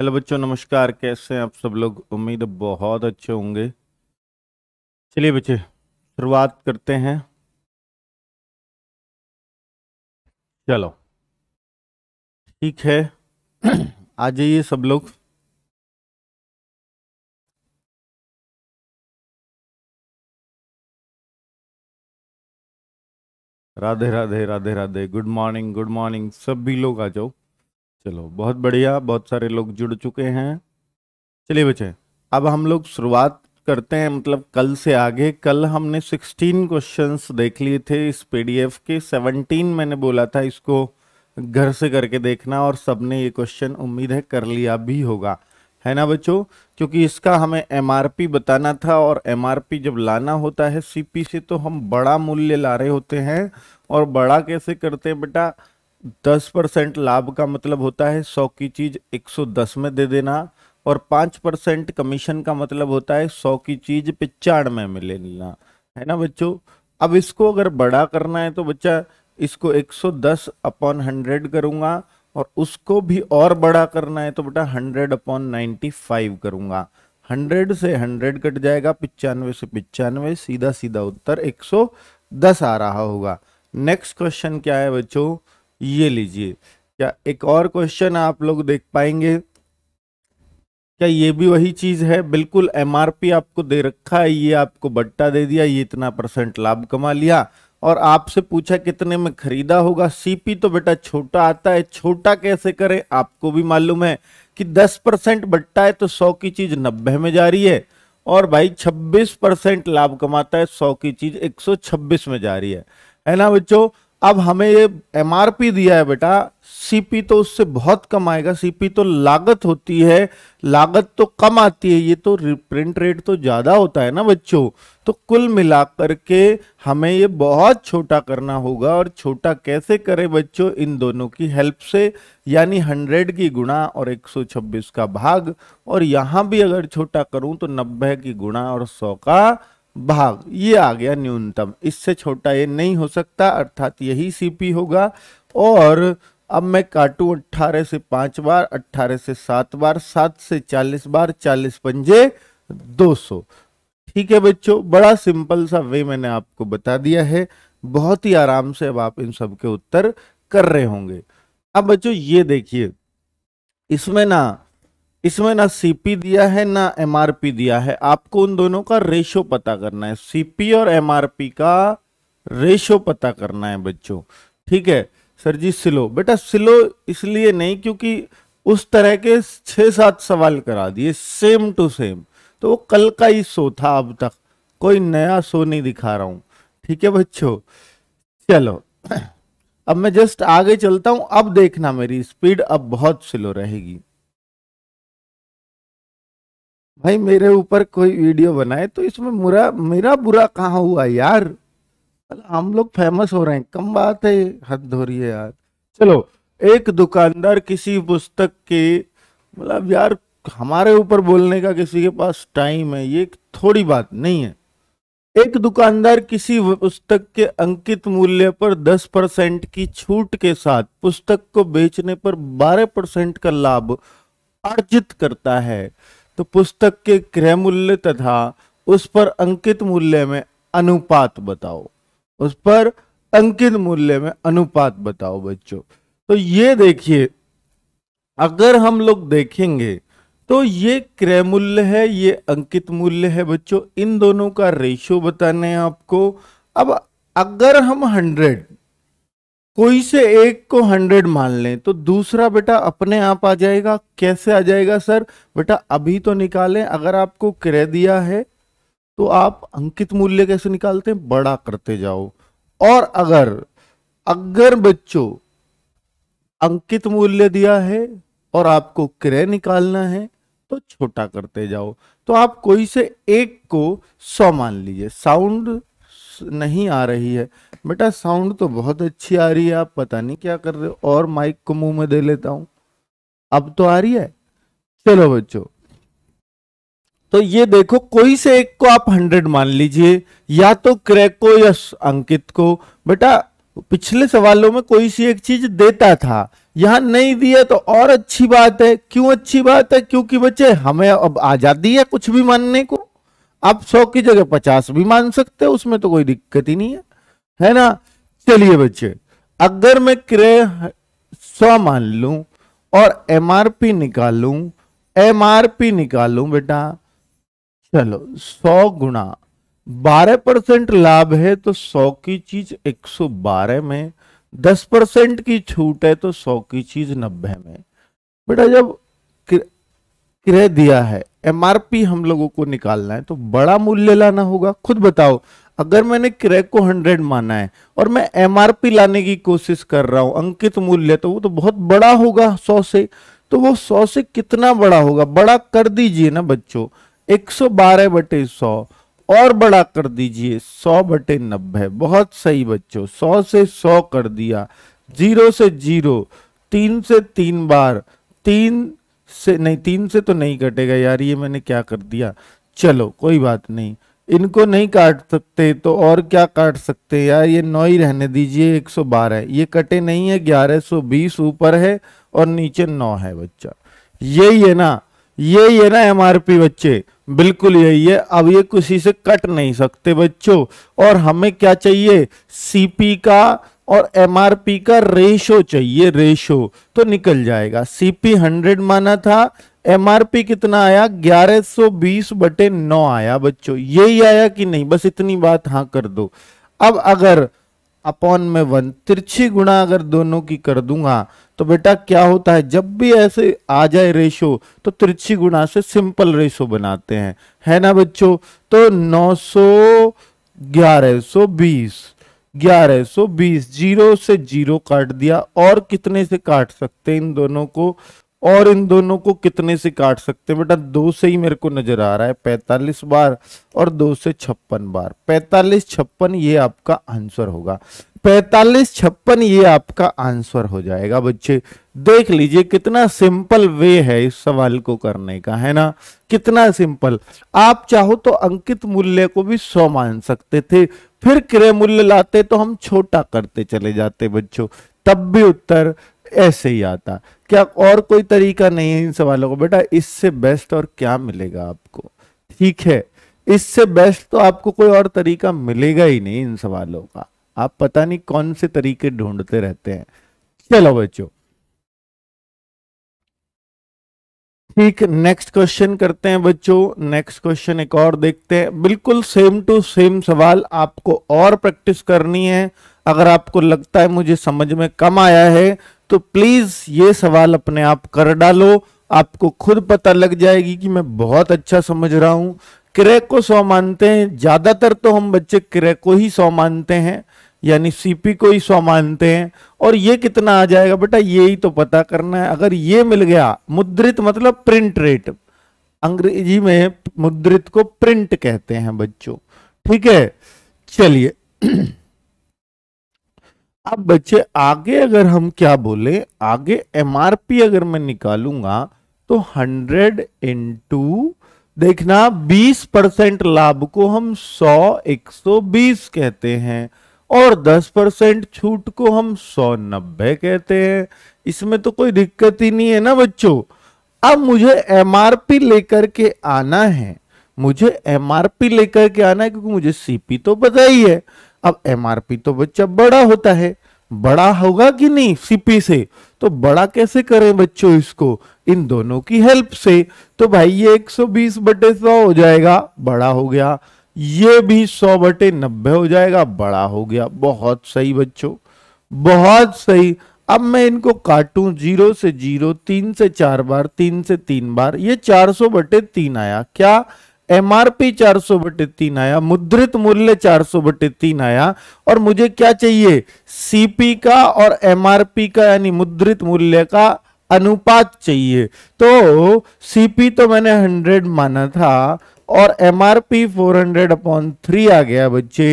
Hello बच्चों नमस्कार कैसे हैं आप सब लोग उम्मीद बहुत अच्छे होंगे चलिए बच्चे शुरुआत करते हैं चलो ठीक है आ जाइए सब लोग Radhe Radhe Radhe Radhe good morning good morning सभी लोग आ जाओ चलो बहुत बढ़िया बहुत सारे लोग जुड़ चुके हैं चलिए बच्चे अब हम लोग शुरुआत करते हैं मतलब कल से आगे कल हमने 16 क्वेश्चंस देख लिए थे इस पीडीएफ के 17 मैंने बोला था इसको घर से करके देखना और सबने ये क्वेश्चन उम्मीद है कर लिया भी होगा है ना बच्चों क्योंकि इसका हमें एमआरपी बताना था और एमआरपी जब लाना होता है सीपी से तो हम बड़ा मूल्य ला रहे होते हैं और बड़ा कैसे करते हैं बेटा दस परसेंट लाभ का मतलब होता है सौ की चीज़ एक सौ दस में दे देना और पाँच परसेंट कमीशन का मतलब होता है सौ की चीज़ पिचानवे में ले लेना है ना बच्चों अब इसको अगर बड़ा करना है तो बच्चा इसको एक सौ दस अपॉन हंड्रेड करूँगा और उसको भी और बड़ा करना है तो बेटा हंड्रेड अपॉन नाइन्टी फाइव करूंगा हंड्रेड से हंड्रेड कट जाएगा पिचानवे से पिचानवे सीधा सीधा उत्तर एक सौ दस आ रहा होगा नेक्स्ट क्वेश्चन क्या है बच्चों ये लीजिए क्या एक और क्वेश्चन आप लोग देख पाएंगे क्या ये भी वही चीज है बिल्कुल एमआरपी आपको दे रखा है ये आपको बट्टा दे दिया ये इतना परसेंट लाभ कमा लिया और आपसे पूछा कितने में खरीदा होगा सीपी तो बेटा छोटा आता है छोटा कैसे करें आपको भी मालूम है कि 10 परसेंट बट्टा है तो 100 की चीज 90 में जा रही है और भाई 26 परसेंट लाभ कमाता है 100 की चीज 126 में जा रही है है ना बच्चों अब हमें ये एमआरपी दिया है बेटा सीपी तो उससे बहुत कम आएगा सीपी तो लागत होती है लागत तो कम आती है ये तो प्रिंट रेट तो ज़्यादा होता है ना बच्चों तो कुल मिलाकर के हमें ये बहुत छोटा करना होगा और छोटा कैसे करें बच्चों इन दोनों की हेल्प से यानी 100 की गुणा और 126 का भाग और यहाँ भी अगर छोटा करूँ तो नब्बे की गुणा और सौ का भाग ये आ गया न्यूनतम इससे छोटा ये नहीं हो सकता अर्थात यही सीपी होगा और अब मैं काटू 18 से पांच बार 18 से सात बार सात से 40 बार 40 पंजे 200 ठीक है बच्चों बड़ा सिंपल सा वे मैंने आपको बता दिया है बहुत ही आराम से अब आप इन सब के उत्तर कर रहे होंगे अब बच्चों ये देखिए इसमें ना इसमें ना सीपी दिया है ना एमआरपी दिया है आपको उन दोनों का रेशो पता करना है सीपी और एमआरपी का रेशो पता करना है बच्चों ठीक है सर जी सिलो बेटा सिलो इसलिए नहीं क्योंकि उस तरह के छह सात सवाल करा दिए सेम टू सेम तो वो कल का ही शो था अब तक कोई नया शो नहीं दिखा रहा हूं ठीक है बच्चों चलो अब मैं जस्ट आगे चलता हूं अब देखना मेरी स्पीड अब बहुत स्लो रहेगी भाई मेरे ऊपर कोई वीडियो बनाए तो इसमें मुरा मेरा बुरा कहाँ हुआ यार हम लोग फेमस हो रहे हैं कम बात है हद धो रही है यार चलो एक दुकानदार किसी पुस्तक के मतलब यार हमारे ऊपर बोलने का किसी के पास टाइम है ये थोड़ी बात नहीं है एक दुकानदार किसी पुस्तक के अंकित मूल्य पर 10 परसेंट की छूट के साथ पुस्तक को बेचने पर 12 परसेंट का लाभ अर्जित करता है तो पुस्तक के क्रय मूल्य तथा उस पर अंकित मूल्य में अनुपात बताओ उस पर अंकित मूल्य में अनुपात बताओ बच्चों तो ये देखिए अगर हम लोग देखेंगे तो ये क्रय मूल्य है ये अंकित मूल्य है बच्चों इन दोनों का रेशियो बताने हैं आपको अब अगर हम हंड्रेड कोई से एक को हंड्रेड मान लें तो दूसरा बेटा अपने आप आ जाएगा कैसे आ जाएगा सर बेटा अभी तो निकालें अगर आपको क्रय दिया है तो आप अंकित मूल्य कैसे निकालते हैं बड़ा करते जाओ और अगर अगर बच्चों अंकित मूल्य दिया है और आपको क्रय निकालना है तो छोटा करते जाओ तो आप कोई से एक को सौ मान लीजिए साउंड नहीं आ रही है बेटा साउंड तो बहुत अच्छी आ रही है आप पता नहीं क्या कर रहे हो और माइक को मुंह में दे लेता हूं अब तो आ रही है चलो बच्चों तो ये देखो कोई से एक को आप हंड्रेड मान लीजिए या तो क्रैक को या अंकित को बेटा पिछले सवालों में कोई सी एक चीज देता था यहां नहीं दिया तो और अच्छी बात है क्यों अच्छी बात है क्योंकि बच्चे हमें अब आजादी है कुछ भी मानने को आप सौ की जगह पचास भी मान सकते हैं उसमें तो कोई दिक्कत ही नहीं है है ना चलिए बच्चे अगर मैं क्रय सौ मान लू और एम आर पी निकालू निकाल निकालू बेटा चलो सौ गुणा बारह परसेंट लाभ है तो सौ की चीज एक सौ बारह में दस परसेंट की छूट है तो सौ की चीज नब्बे में बेटा जब क्रय दिया है एमआरपी हम लोगों को निकालना है तो बड़ा मूल्य लाना होगा खुद बताओ अगर मैंने क्रैक को 100 माना है और मैं एमआरपी लाने की कोशिश कर रहा हूं अंकित मूल्य तो वो तो बहुत बड़ा होगा सौ से तो वो सौ से कितना बड़ा होगा बड़ा कर दीजिए ना बच्चों 112 बटे सौ और बड़ा कर दीजिए 100 बटे नब्बे बहुत सही बच्चों 100 से 100 कर दिया जीरो से जीरो तीन से तीन बार तीन से नहीं तीन से तो नहीं कटेगा यार ये मैंने क्या कर दिया चलो कोई बात नहीं इनको नहीं काट सकते तो और क्या काट सकते यार ये नौ ही रहने दीजिए 112 ये कटे नहीं है 1120 ऊपर है और नीचे नौ है बच्चा यही है ना यही है ना एमआरपी बच्चे बिल्कुल यही है अब ये किसी से कट नहीं सकते बच्चों और हमें क्या चाहिए सीपी का और एम का रेशो चाहिए रेशो तो निकल जाएगा सीपी हंड्रेड माना था एम कितना आया 1120 बटे नौ आया बच्चों यही आया कि नहीं बस इतनी बात हाँ कर दो अब अगर अपॉन में वन तिरछी गुणा अगर दोनों की कर दूंगा तो बेटा क्या होता है जब भी ऐसे आ जाए रेशो तो तिरछी गुणा से सिंपल रेशो बनाते हैं है ना बच्चों तो नौ सौ ग्यारह बीस ग्यारह सो बीस जीरो से जीरो काट दिया और कितने से काट सकते हैं इन दोनों को और इन दोनों को कितने से काट सकते हैं बेटा दो से ही मेरे को नजर आ रहा है पैंतालीस बार और दो से छप्पन बार पैंतालीस छप्पन ये आपका आंसर होगा पैंतालीस छप्पन ये आपका आंसर हो जाएगा बच्चे देख लीजिए कितना सिंपल वे है इस सवाल को करने का है ना कितना सिंपल आप चाहो तो अंकित मूल्य को भी सौ मान सकते थे फिर क्रय मूल्य लाते तो हम छोटा करते चले जाते बच्चों तब भी उत्तर ऐसे ही आता क्या और कोई तरीका नहीं है इन सवालों को बेटा इससे बेस्ट और क्या मिलेगा आपको ठीक है इससे बेस्ट तो आपको कोई और तरीका मिलेगा ही नहीं इन सवालों का आप पता नहीं कौन से तरीके ढूंढते रहते हैं चलो बच्चों ठीक नेक्स्ट क्वेश्चन करते हैं बच्चों नेक्स्ट क्वेश्चन एक और देखते हैं बिल्कुल सेम टू सेम सवाल आपको और प्रैक्टिस करनी है अगर आपको लगता है मुझे समझ में कम आया है तो प्लीज ये सवाल अपने आप कर डालो आपको खुद पता लग जाएगी कि मैं बहुत अच्छा समझ रहा हूं क्रय को सौ मानते हैं ज्यादातर तो हम बच्चे क्रय को ही सौ मानते हैं यानी सीपी को ही सौ मानते हैं और ये कितना आ जाएगा बेटा ये ही तो पता करना है अगर ये मिल गया मुद्रित मतलब प्रिंट रेट अंग्रेजी में मुद्रित को प्रिंट कहते हैं बच्चों ठीक है चलिए अब बच्चे आगे अगर हम क्या बोले आगे एमआरपी अगर मैं निकालूंगा तो 100 इंटू देखना 20 परसेंट लाभ को हम 100 120 कहते हैं और 10 परसेंट छूट को हम सौ नब्बे कहते हैं इसमें तो कोई दिक्कत ही नहीं है ना बच्चों अब मुझे एम लेकर के आना है मुझे एम लेकर के आना है क्योंकि मुझे सीपी तो पता ही है अब एम तो बच्चा बड़ा होता है बड़ा होगा कि नहीं सीपी से तो बड़ा कैसे करें बच्चों इसको इन दोनों की हेल्प से तो भाई ये 120 बटे सौ हो जाएगा बड़ा हो गया ये भी सौ बटे नब्बे हो जाएगा बड़ा हो गया बहुत सही बच्चों बहुत सही अब मैं इनको काटूं जीरो से जीरो तीन से चार बार तीन से तीन बार ये चार सौ बटे तीन आया क्या एमआरपी 400 बटे तीन आया मुद्रित मूल्य 400 बटे तीन आया और मुझे क्या चाहिए सीपी का और एमआरपी का यानी मुद्रित मूल्य का अनुपात चाहिए तो सीपी तो मैंने 100 माना था और M R P four hundred upon three आ गया बच्चे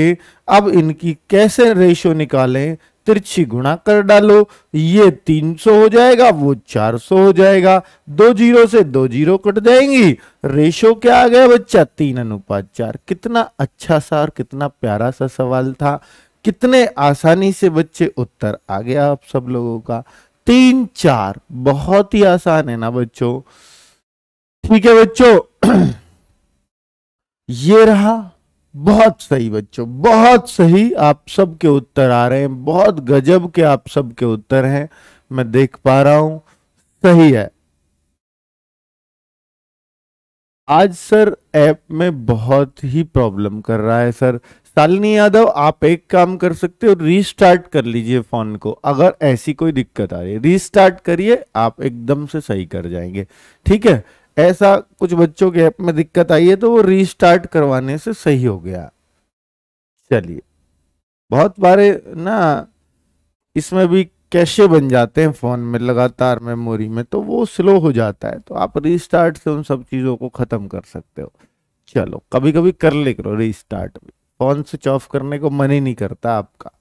अब इनकी कैसे रेशो निकालें तिरछी गुणा कर डालो ये 300 हो जाएगा वो 400 हो जाएगा दो जीरो से दो जीरो कट जाएंगी रेशो क्या आ गया बच्चा तीन अनुपात चार कितना अच्छा सा और कितना प्यारा सा सवाल था कितने आसानी से बच्चे उत्तर आ गया आप सब लोगों का तीन चार बहुत ही आसान है ना बच्चों ठीक है बच्चों ये रहा बहुत सही बच्चों बहुत सही आप सबके उत्तर आ रहे हैं बहुत गजब के आप सबके उत्तर हैं मैं देख पा रहा हूं सही है आज सर ऐप में बहुत ही प्रॉब्लम कर रहा है सर शालिनी यादव आप एक काम कर सकते हो रीस्टार्ट कर लीजिए फोन को अगर ऐसी कोई दिक्कत आ रही है रीस्टार्ट करिए आप एकदम से सही कर जाएंगे ठीक है ऐसा कुछ बच्चों के ऐप में दिक्कत आई है तो वो रीस्टार्ट करवाने से सही हो गया चलिए बहुत बारे ना इसमें भी कैशे बन जाते हैं फ़ोन में लगातार मेमोरी में तो वो स्लो हो जाता है तो आप रीस्टार्ट से उन सब चीज़ों को ख़त्म कर सकते हो चलो कभी कभी कर ले करो रीस्टार्ट भी फ़ोन स्विच ऑफ करने को मन ही नहीं करता आपका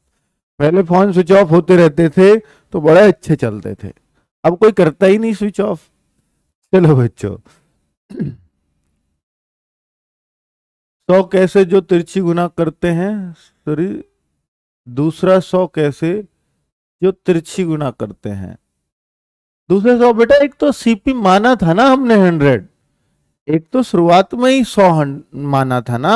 पहले फ़ोन स्विच ऑफ होते रहते थे तो बड़े अच्छे चलते थे अब कोई करता ही नहीं स्विच ऑफ चलो बच्चों सौ कैसे जो तिरछी गुना करते हैं सॉरी दूसरा सौ कैसे जो तिरछी गुना करते हैं दूसरे सौ बेटा एक तो सीपी माना था ना हमने हंड्रेड एक तो शुरुआत में ही सौ माना था ना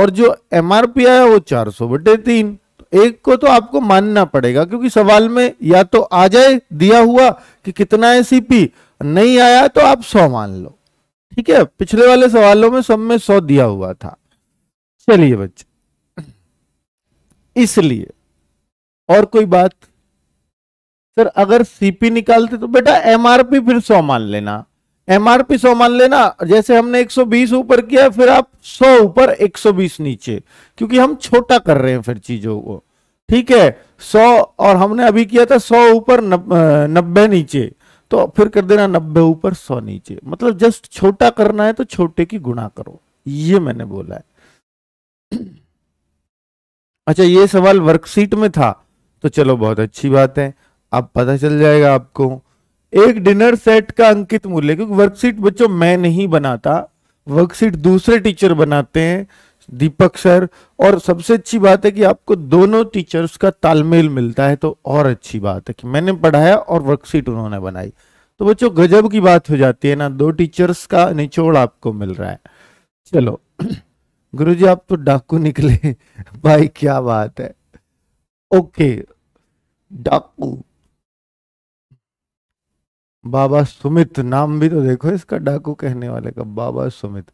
और जो एमआरपी आया वो चार सौ बटे तीन एक को तो आपको मानना पड़ेगा क्योंकि सवाल में या तो आ जाए दिया हुआ कि कितना है सीपी नहीं आया तो आप सौ मान लो ठीक है पिछले वाले सवालों में सब में सौ दिया हुआ था चलिए बच्चे इसलिए और कोई बात सर अगर सीपी निकालते तो बेटा एमआरपी फिर सौ मान लेना एमआरपी सौ मान लेना जैसे हमने 120 ऊपर किया फिर आप 100 ऊपर 120 नीचे क्योंकि हम छोटा कर रहे हैं फिर चीजों को ठीक है 100 और हमने अभी किया था 100 ऊपर नब्बे नीचे तो फिर कर देना नब्बे ऊपर सौ नीचे मतलब जस्ट छोटा करना है तो छोटे की गुणा करो ये मैंने बोला है अच्छा ये सवाल वर्कशीट में था तो चलो बहुत अच्छी बात है अब पता चल जाएगा आपको एक डिनर सेट का अंकित मूल्य क्योंकि वर्कशीट बच्चों मैं नहीं बनाता वर्कशीट दूसरे टीचर बनाते हैं दीपक सर और सबसे अच्छी बात है कि आपको दोनों टीचर्स का तालमेल मिलता है तो और अच्छी बात है कि मैंने पढ़ाया और वर्कशीट उन्होंने बनाई तो बच्चों गजब की बात हो जाती है ना दो टीचर्स का निचोड़ आपको मिल रहा है चलो गुरु जी आप तो डाकू निकले भाई क्या बात है ओके डाकू बाबा सुमित नाम भी तो देखो इसका डाकू कहने वाले का बाबा सुमित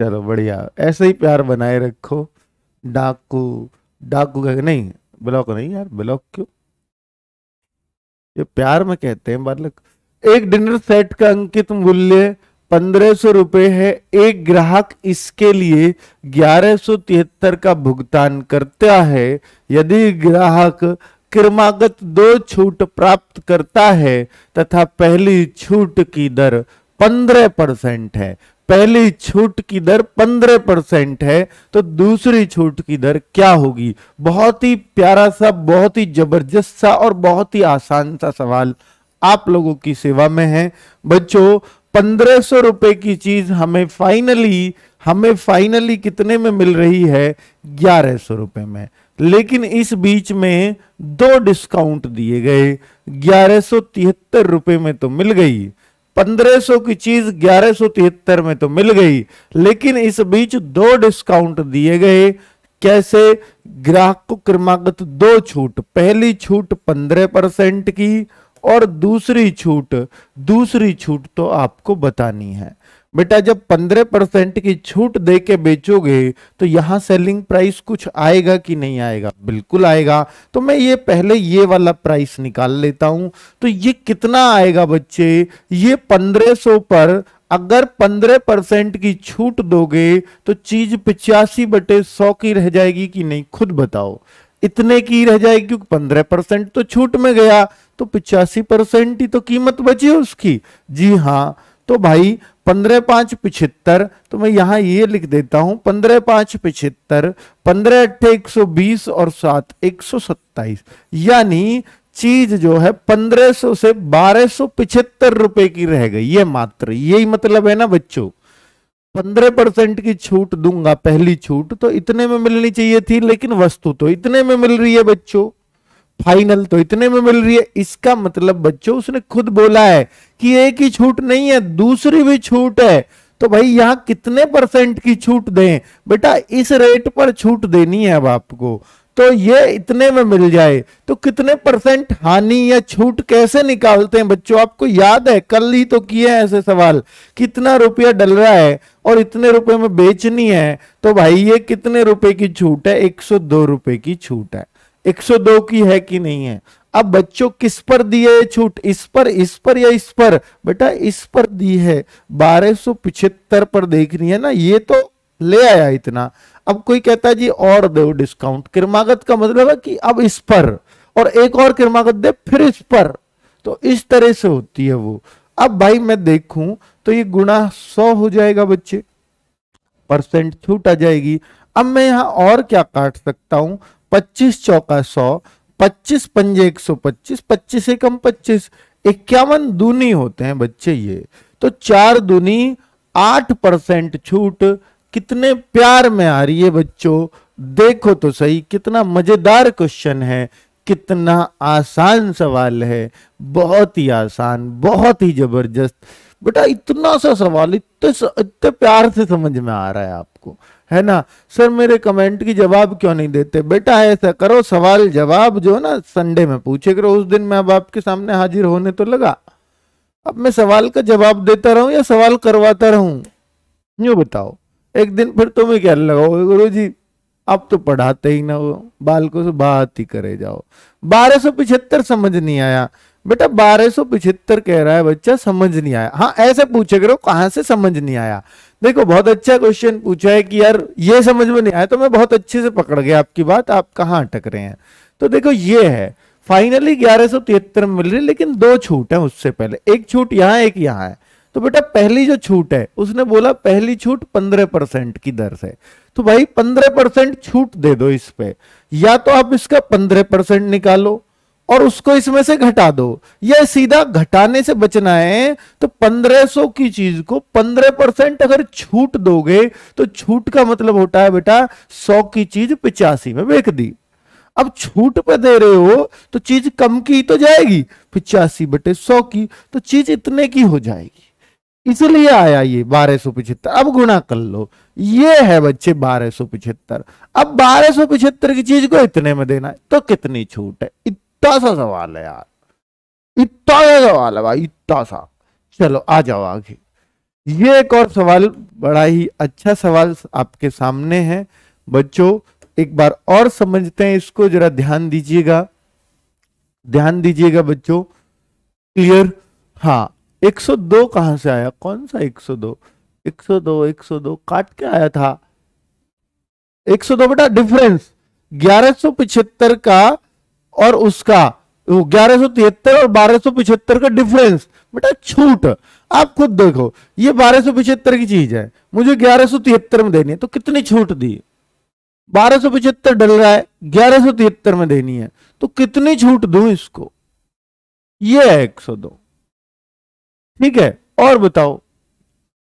चलो बढ़िया ऐसे ही प्यार बनाए रखो डाकू डाकू कह नहीं ब्लॉक नहीं यार ब्लॉक क्यों ये प्यार में कहते हैं बालक एक डिनर सेट का अंकित मूल्य पंद्रह सौ रुपये है एक ग्राहक इसके लिए ग्यारह सौ तिहत्तर का भुगतान करता है यदि ग्राहक क्रमागत दो छूट प्राप्त करता है तथा पहली छूट की दर पंद्रह परसेंट है पहली छूट की दर 15 परसेंट है तो दूसरी छूट की दर क्या होगी बहुत ही प्यारा सा बहुत ही जबरदस्त सा और बहुत ही आसान सा सवाल आप लोगों की सेवा में है बच्चों पंद्रह सौ रुपए की चीज हमें फाइनली हमें फाइनली कितने में मिल रही है ग्यारह सौ रुपए में लेकिन इस बीच में दो डिस्काउंट दिए गए ग्यारह सौ तिहत्तर रुपए में तो मिल गई 1500 की चीज ग्यारह में तो मिल गई लेकिन इस बीच दो डिस्काउंट दिए गए कैसे ग्राहक को क्रमागत दो छूट पहली छूट 15 परसेंट की और दूसरी छूट दूसरी छूट तो आपको बतानी है बेटा जब पंद्रह परसेंट की छूट दे के बेचोगे तो यहाँ सेलिंग प्राइस कुछ आएगा कि नहीं आएगा बिल्कुल आएगा तो मैं ये पहले ये वाला प्राइस निकाल लेता हूँ तो ये कितना आएगा बच्चे ये पंद्रह सौ पर अगर पंद्रह परसेंट की छूट दोगे तो चीज पिचासी बटे सौ की रह जाएगी कि नहीं खुद बताओ इतने की रह जाएगी क्योंकि पंद्रह परसेंट तो छूट में गया तो पिचासी परसेंट ही तो कीमत बची उसकी जी हाँ तो भाई पंद्रह पांच पिछहत्तर तो मैं यहां ये लिख देता हूं पंद्रह पांच पिछहत्तर पंद्रह अट्ठे एक सौ बीस और सात एक सौ सत्ताईस यानी चीज जो है पंद्रह सो से बारह सो पिछहत्तर रुपए की रह गई ये मात्र यही मतलब है ना बच्चों पंद्रह परसेंट की छूट दूंगा पहली छूट तो इतने में मिलनी चाहिए थी लेकिन वस्तु तो इतने में मिल रही है बच्चों फाइनल तो इतने में मिल रही है इसका मतलब बच्चों उसने खुद बोला है कि एक ही छूट नहीं है दूसरी भी छूट है तो भाई यहां कितने परसेंट की छूट दें बेटा इस रेट पर छूट देनी है अब आपको तो ये इतने में मिल जाए तो कितने परसेंट हानि या छूट कैसे निकालते हैं बच्चों आपको याद है कल ही तो किए हैं ऐसे सवाल कितना रुपया डल रहा है और इतने रुपए में बेचनी है तो भाई ये कितने रुपए की छूट है एक सौ दो रुपए की छूट है 102 की है कि नहीं है अब बच्चों किस पर दिए छूट इस पर इस पर या इस पर बेटा इस पर दी है बारह पर देख रही है ना ये तो ले आया इतना अब कोई कहता है जी और दो डिस्काउंट क्रमागत का मतलब है कि अब इस पर और एक और क्रमागत दे फिर इस पर तो इस तरह से होती है वो अब भाई मैं देखूं तो ये गुणा सौ हो जाएगा बच्चे परसेंट छूट आ जाएगी अब मैं यहां और क्या काट सकता हूं पच्चीस चौका सौ पच्चीस पंजे एक सौ पच्चीस पच्चीस एकम पच्चीस इक्यावन दूनी होते हैं बच्चे ये तो चार दूनी आठ परसेंट छूट कितने प्यार में आ रही है बच्चों देखो तो सही कितना मजेदार क्वेश्चन है कितना आसान सवाल है बहुत ही आसान बहुत ही जबरदस्त बेटा इतना सा सवाल इतने इतने प्यार से समझ में आ रहा है आपको है ना सर मेरे कमेंट की जवाब क्यों नहीं देते बेटा ऐसा करो सवाल जवाब जो ना संडे में पूछे करो उस दिन मैं अब आपके सामने हाजिर होने तो लगा अब मैं सवाल का जवाब देता रहूं या सवाल करवाता रहूं यू बताओ एक दिन फिर तुम्हें क्या लगाओगे गुरु जी आप तो पढ़ाते ही ना हो बालकों से बात ही करे जाओ बारह पिछहत्तर समझ नहीं आया बेटा बारह पिछहत्तर कह रहा है बच्चा समझ नहीं आया हाँ ऐसे पूछे करो कहां से समझ नहीं आया देखो बहुत अच्छा क्वेश्चन पूछा है कि यार ये समझ में नहीं आया तो मैं बहुत अच्छे से पकड़ गया आपकी बात आप कहाँ अटक रहे हैं तो देखो ये है फाइनली ग्यारह सौ तिहत्तर मिल रही लेकिन दो छूट है उससे पहले एक छूट यहाँ एक यहाँ है तो बेटा पहली जो छूट है उसने बोला पहली छूट पंद्रह परसेंट की दर से तो भाई पंद्रह परसेंट छूट दे दो इस पे या तो आप इसका पंद्रह परसेंट निकालो और उसको इसमें से घटा दो यह सीधा घटाने से बचना है तो 1500 की चीज को 15 परसेंट अगर छूट दोगे तो छूट का मतलब होता है बेटा 100 की चीज पिचासी में बेच दी अब छूट पे दे रहे हो तो चीज कम की तो जाएगी पिचासी बटे सौ की तो चीज इतने की हो जाएगी इसलिए आया ये बारह सौ पिछहत्तर अब गुणा कर लो ये है बच्चे बारह सौ पिछहत्तर अब बारह सौ पिछहत्तर की चीज को इतने में देना है तो कितनी छूट है इतना सा सवाल है यार इतना सा सवाल है भाई इतना सा चलो आ जाओ आगे ये एक और सवाल बड़ा ही अच्छा सवाल आपके सामने है बच्चों एक बार और समझते हैं इसको जरा ध्यान दीजिएगा ध्यान दीजिएगा बच्चों क्लियर हाँ 102 कहां से आया कौन सा 102 102 102 काट के आया था 102 बेटा डिफरेंस 1175 का और उसका वो ग्यारह और बारह का डिफरेंस बेटा छूट आप खुद देखो ये बारह की चीज है मुझे ग्यारह में देनी है तो कितनी छूट दी बारह सो पिछहत्तर डल रहा है ग्यारह सो तिहत्तर में देनी है तो कितनी छूट दू इसको ये है एक सौ दो ठीक है और बताओ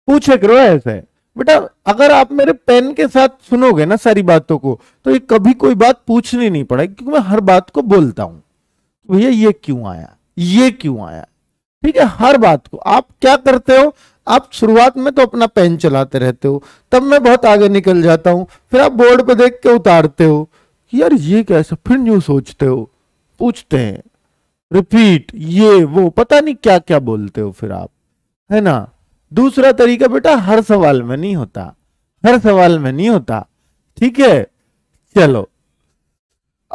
पूछे करो ऐसे बेटा अगर आप मेरे पेन के साथ सुनोगे ना सारी बातों को तो ये कभी कोई बात पूछनी नहीं पड़ेगी क्योंकि मैं हर बात को बोलता हूं तो भैया ये क्यों आया ये क्यों आया ठीक है हर बात को आप क्या करते हो आप शुरुआत में तो अपना पेन चलाते रहते हो तब मैं बहुत आगे निकल जाता हूँ फिर आप बोर्ड पर देख के उतारते हो कि यार ये कैसा फिर न्यू सोचते हो पूछते हैं रिपीट ये वो पता नहीं क्या क्या बोलते हो फिर आप है ना दूसरा तरीका बेटा हर सवाल में नहीं होता हर सवाल में नहीं होता ठीक है चलो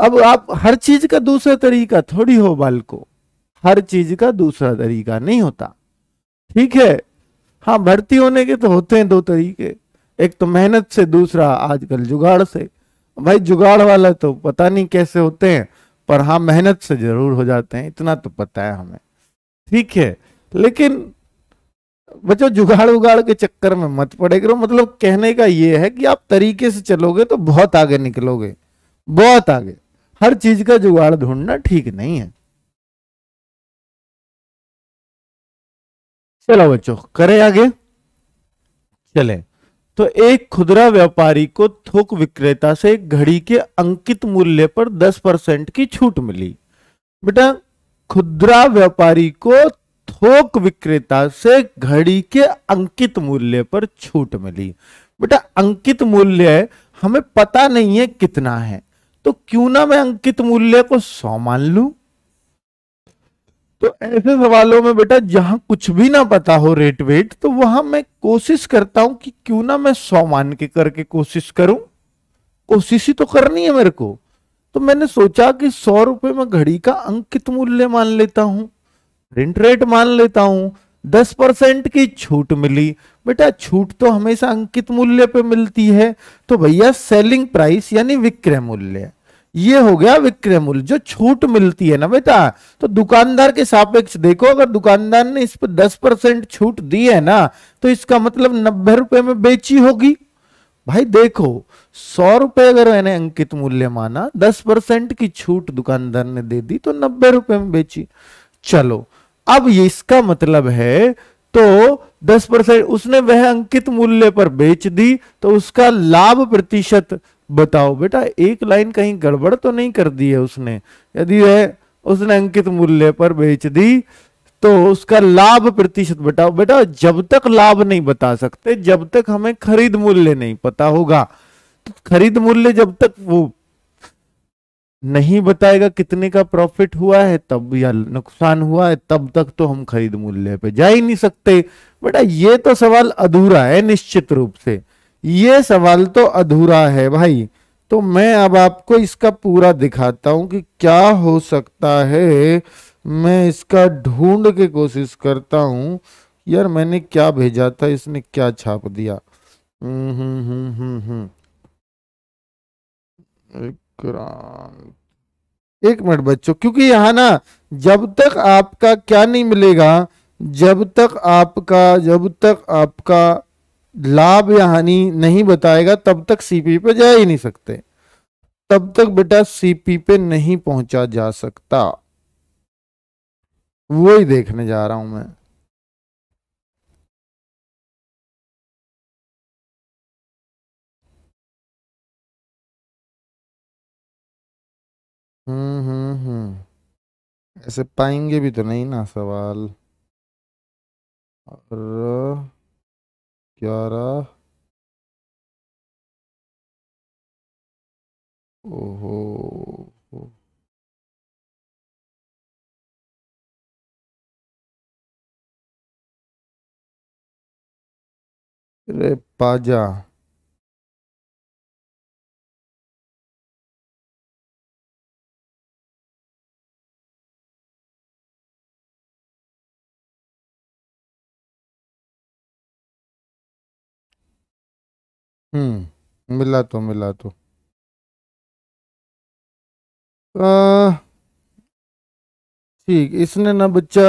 अब आप हर चीज का दूसरा तरीका थोड़ी हो बाल को हर चीज का दूसरा तरीका नहीं होता ठीक है हाँ भर्ती होने के तो होते हैं दो तरीके एक तो मेहनत से दूसरा आजकल जुगाड़ से भाई जुगाड़ वाला तो पता नहीं कैसे होते हैं पर हाँ मेहनत से जरूर हो जाते हैं इतना तो पता है हमें ठीक है लेकिन बच्चों जुगाड़ उगाड़ के चक्कर में मत पड़े करो मतलब कहने का ये है कि आप तरीके से चलोगे तो बहुत आगे निकलोगे बहुत आगे हर चीज का जुगाड़ ढूंढना ठीक नहीं है चलो बच्चों करें आगे चले तो एक खुदरा व्यापारी को थोक विक्रेता से एक घड़ी के अंकित मूल्य पर 10 परसेंट की छूट मिली बेटा खुदरा व्यापारी को थोक विक्रेता से घड़ी के अंकित मूल्य पर छूट मिली बेटा अंकित मूल्य हमें पता नहीं है कितना है तो क्यों ना मैं अंकित मूल्य को सौ मान लू तो ऐसे सवालों में बेटा जहां कुछ भी ना पता हो रेट वेट तो वहां मैं कोशिश करता हूं कि क्यों ना मैं सौ मान के करके कोशिश करूं कोशिश ही तो करनी है मेरे को तो मैंने सोचा कि सौ रुपए में घड़ी का अंकित मूल्य मान लेता हूं प्रिंट रेट मान लेता हूं दस परसेंट की छूट मिली बेटा छूट तो हमेशा अंकित मूल्य पे मिलती है तो भैया सेलिंग प्राइस यानी विक्रय मूल्य ये हो गया विक्रय मूल्य जो छूट मिलती है ना बेटा तो दुकानदार के सापेक्ष देखो अगर दुकानदार ने इस पर दस परसेंट छूट दी है ना तो इसका मतलब नब्बे रुपए में बेची होगी भाई देखो सौ रुपए अगर मैंने अंकित मूल्य माना दस परसेंट की छूट दुकानदार ने दे दी तो नब्बे रुपए में बेची चलो अब इसका मतलब है तो 10 परसेंट उसने वह अंकित मूल्य पर बेच दी तो उसका लाभ प्रतिशत बताओ बेटा एक लाइन कहीं गड़बड़ तो नहीं कर दी है उसने यदि वह उसने अंकित मूल्य पर बेच दी तो उसका लाभ प्रतिशत बताओ बेटा जब तक लाभ नहीं बता सकते जब तक हमें खरीद मूल्य नहीं पता होगा तो खरीद मूल्य जब तक वो नहीं बताएगा कितने का प्रॉफिट हुआ है तब या नुकसान हुआ है तब तक तो हम खरीद मूल्य पे जा ही नहीं सकते बेटा ये तो सवाल अधूरा है निश्चित रूप से ये सवाल तो अधूरा है भाई तो मैं अब आपको इसका पूरा दिखाता हूं कि क्या हो सकता है मैं इसका ढूंढ के कोशिश करता हूं यार मैंने क्या भेजा था इसने क्या छाप दिया हम्म हम्म हम्म हम्म, हम्म। एक एक मिनट बच्चों क्योंकि यहां ना जब तक आपका क्या नहीं मिलेगा जब तक आपका जब तक आपका लाभ या हानि नहीं बताएगा तब तक सीपी पे जा ही नहीं सकते तब तक बेटा सीपी पे नहीं पहुंचा जा सकता वही देखने जा रहा हूं मैं हम्म, हम्म हम्म ऐसे पाएंगे भी तो नहीं ना सवाल और ग्यारह ओहो रे पाजा हम्म मिला तो मिला तो ठीक इसने ना बच्चा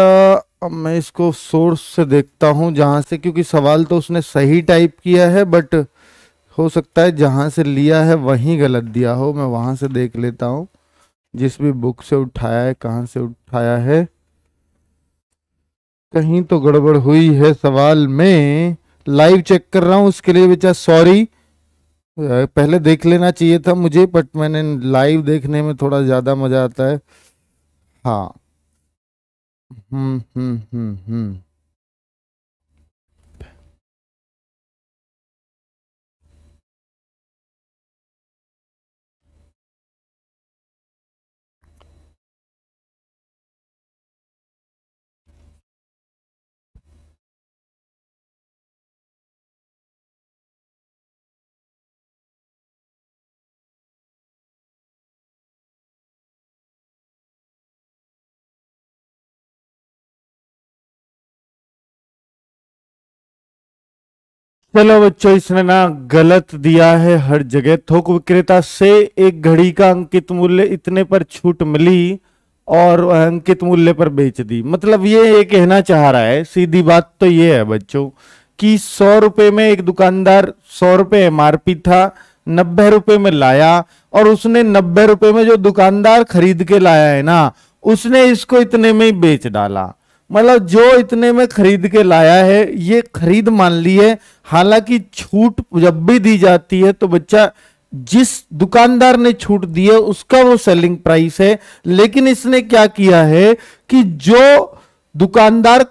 अब मैं इसको सोर्स से देखता हूँ जहाँ से क्योंकि सवाल तो उसने सही टाइप किया है बट हो सकता है जहाँ से लिया है वहीं गलत दिया हो मैं वहाँ से देख लेता हूँ जिस भी बुक से उठाया है कहाँ से उठाया है कहीं तो गड़बड़ हुई है सवाल में लाइव चेक कर रहा हूँ उसके लिए बेचा सॉरी पहले देख लेना चाहिए था मुझे बट मैंने लाइव देखने में थोड़ा ज़्यादा मज़ा आता है हाँ हम्म हम्म हम्म हम्म चलो बच्चों इसने ना गलत दिया है हर जगह थोक विक्रेता से एक घड़ी का अंकित मूल्य इतने पर छूट मिली और अंकित मूल्य पर बेच दी मतलब ये ये कहना चाह रहा है सीधी बात तो ये है बच्चों कि सौ रुपए में एक दुकानदार सौ रुपये एम था नब्बे रुपये में लाया और उसने नब्बे रुपये में जो दुकानदार खरीद के लाया है ना उसने इसको इतने में ही बेच डाला मतलब जो इतने में खरीद के लाया है ये खरीद मान ली है हालांकि छूट जब भी दी जाती है तो बच्चा जिस दुकानदार ने छूट दी है उसका वो सेलिंग प्राइस है लेकिन इसने क्या किया है कि जो दुकानदार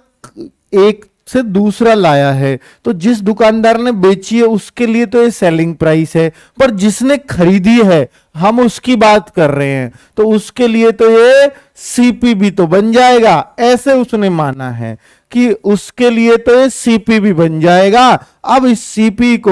एक से दूसरा लाया है तो जिस दुकानदार ने बेची है उसके लिए तो ये सेलिंग प्राइस है पर जिसने खरीदी है हम उसकी बात कर रहे हैं तो उसके लिए तो ये सीपी भी तो बन जाएगा ऐसे उसने माना है कि उसके लिए तो ये भी बन जाएगा अब इस सीपी को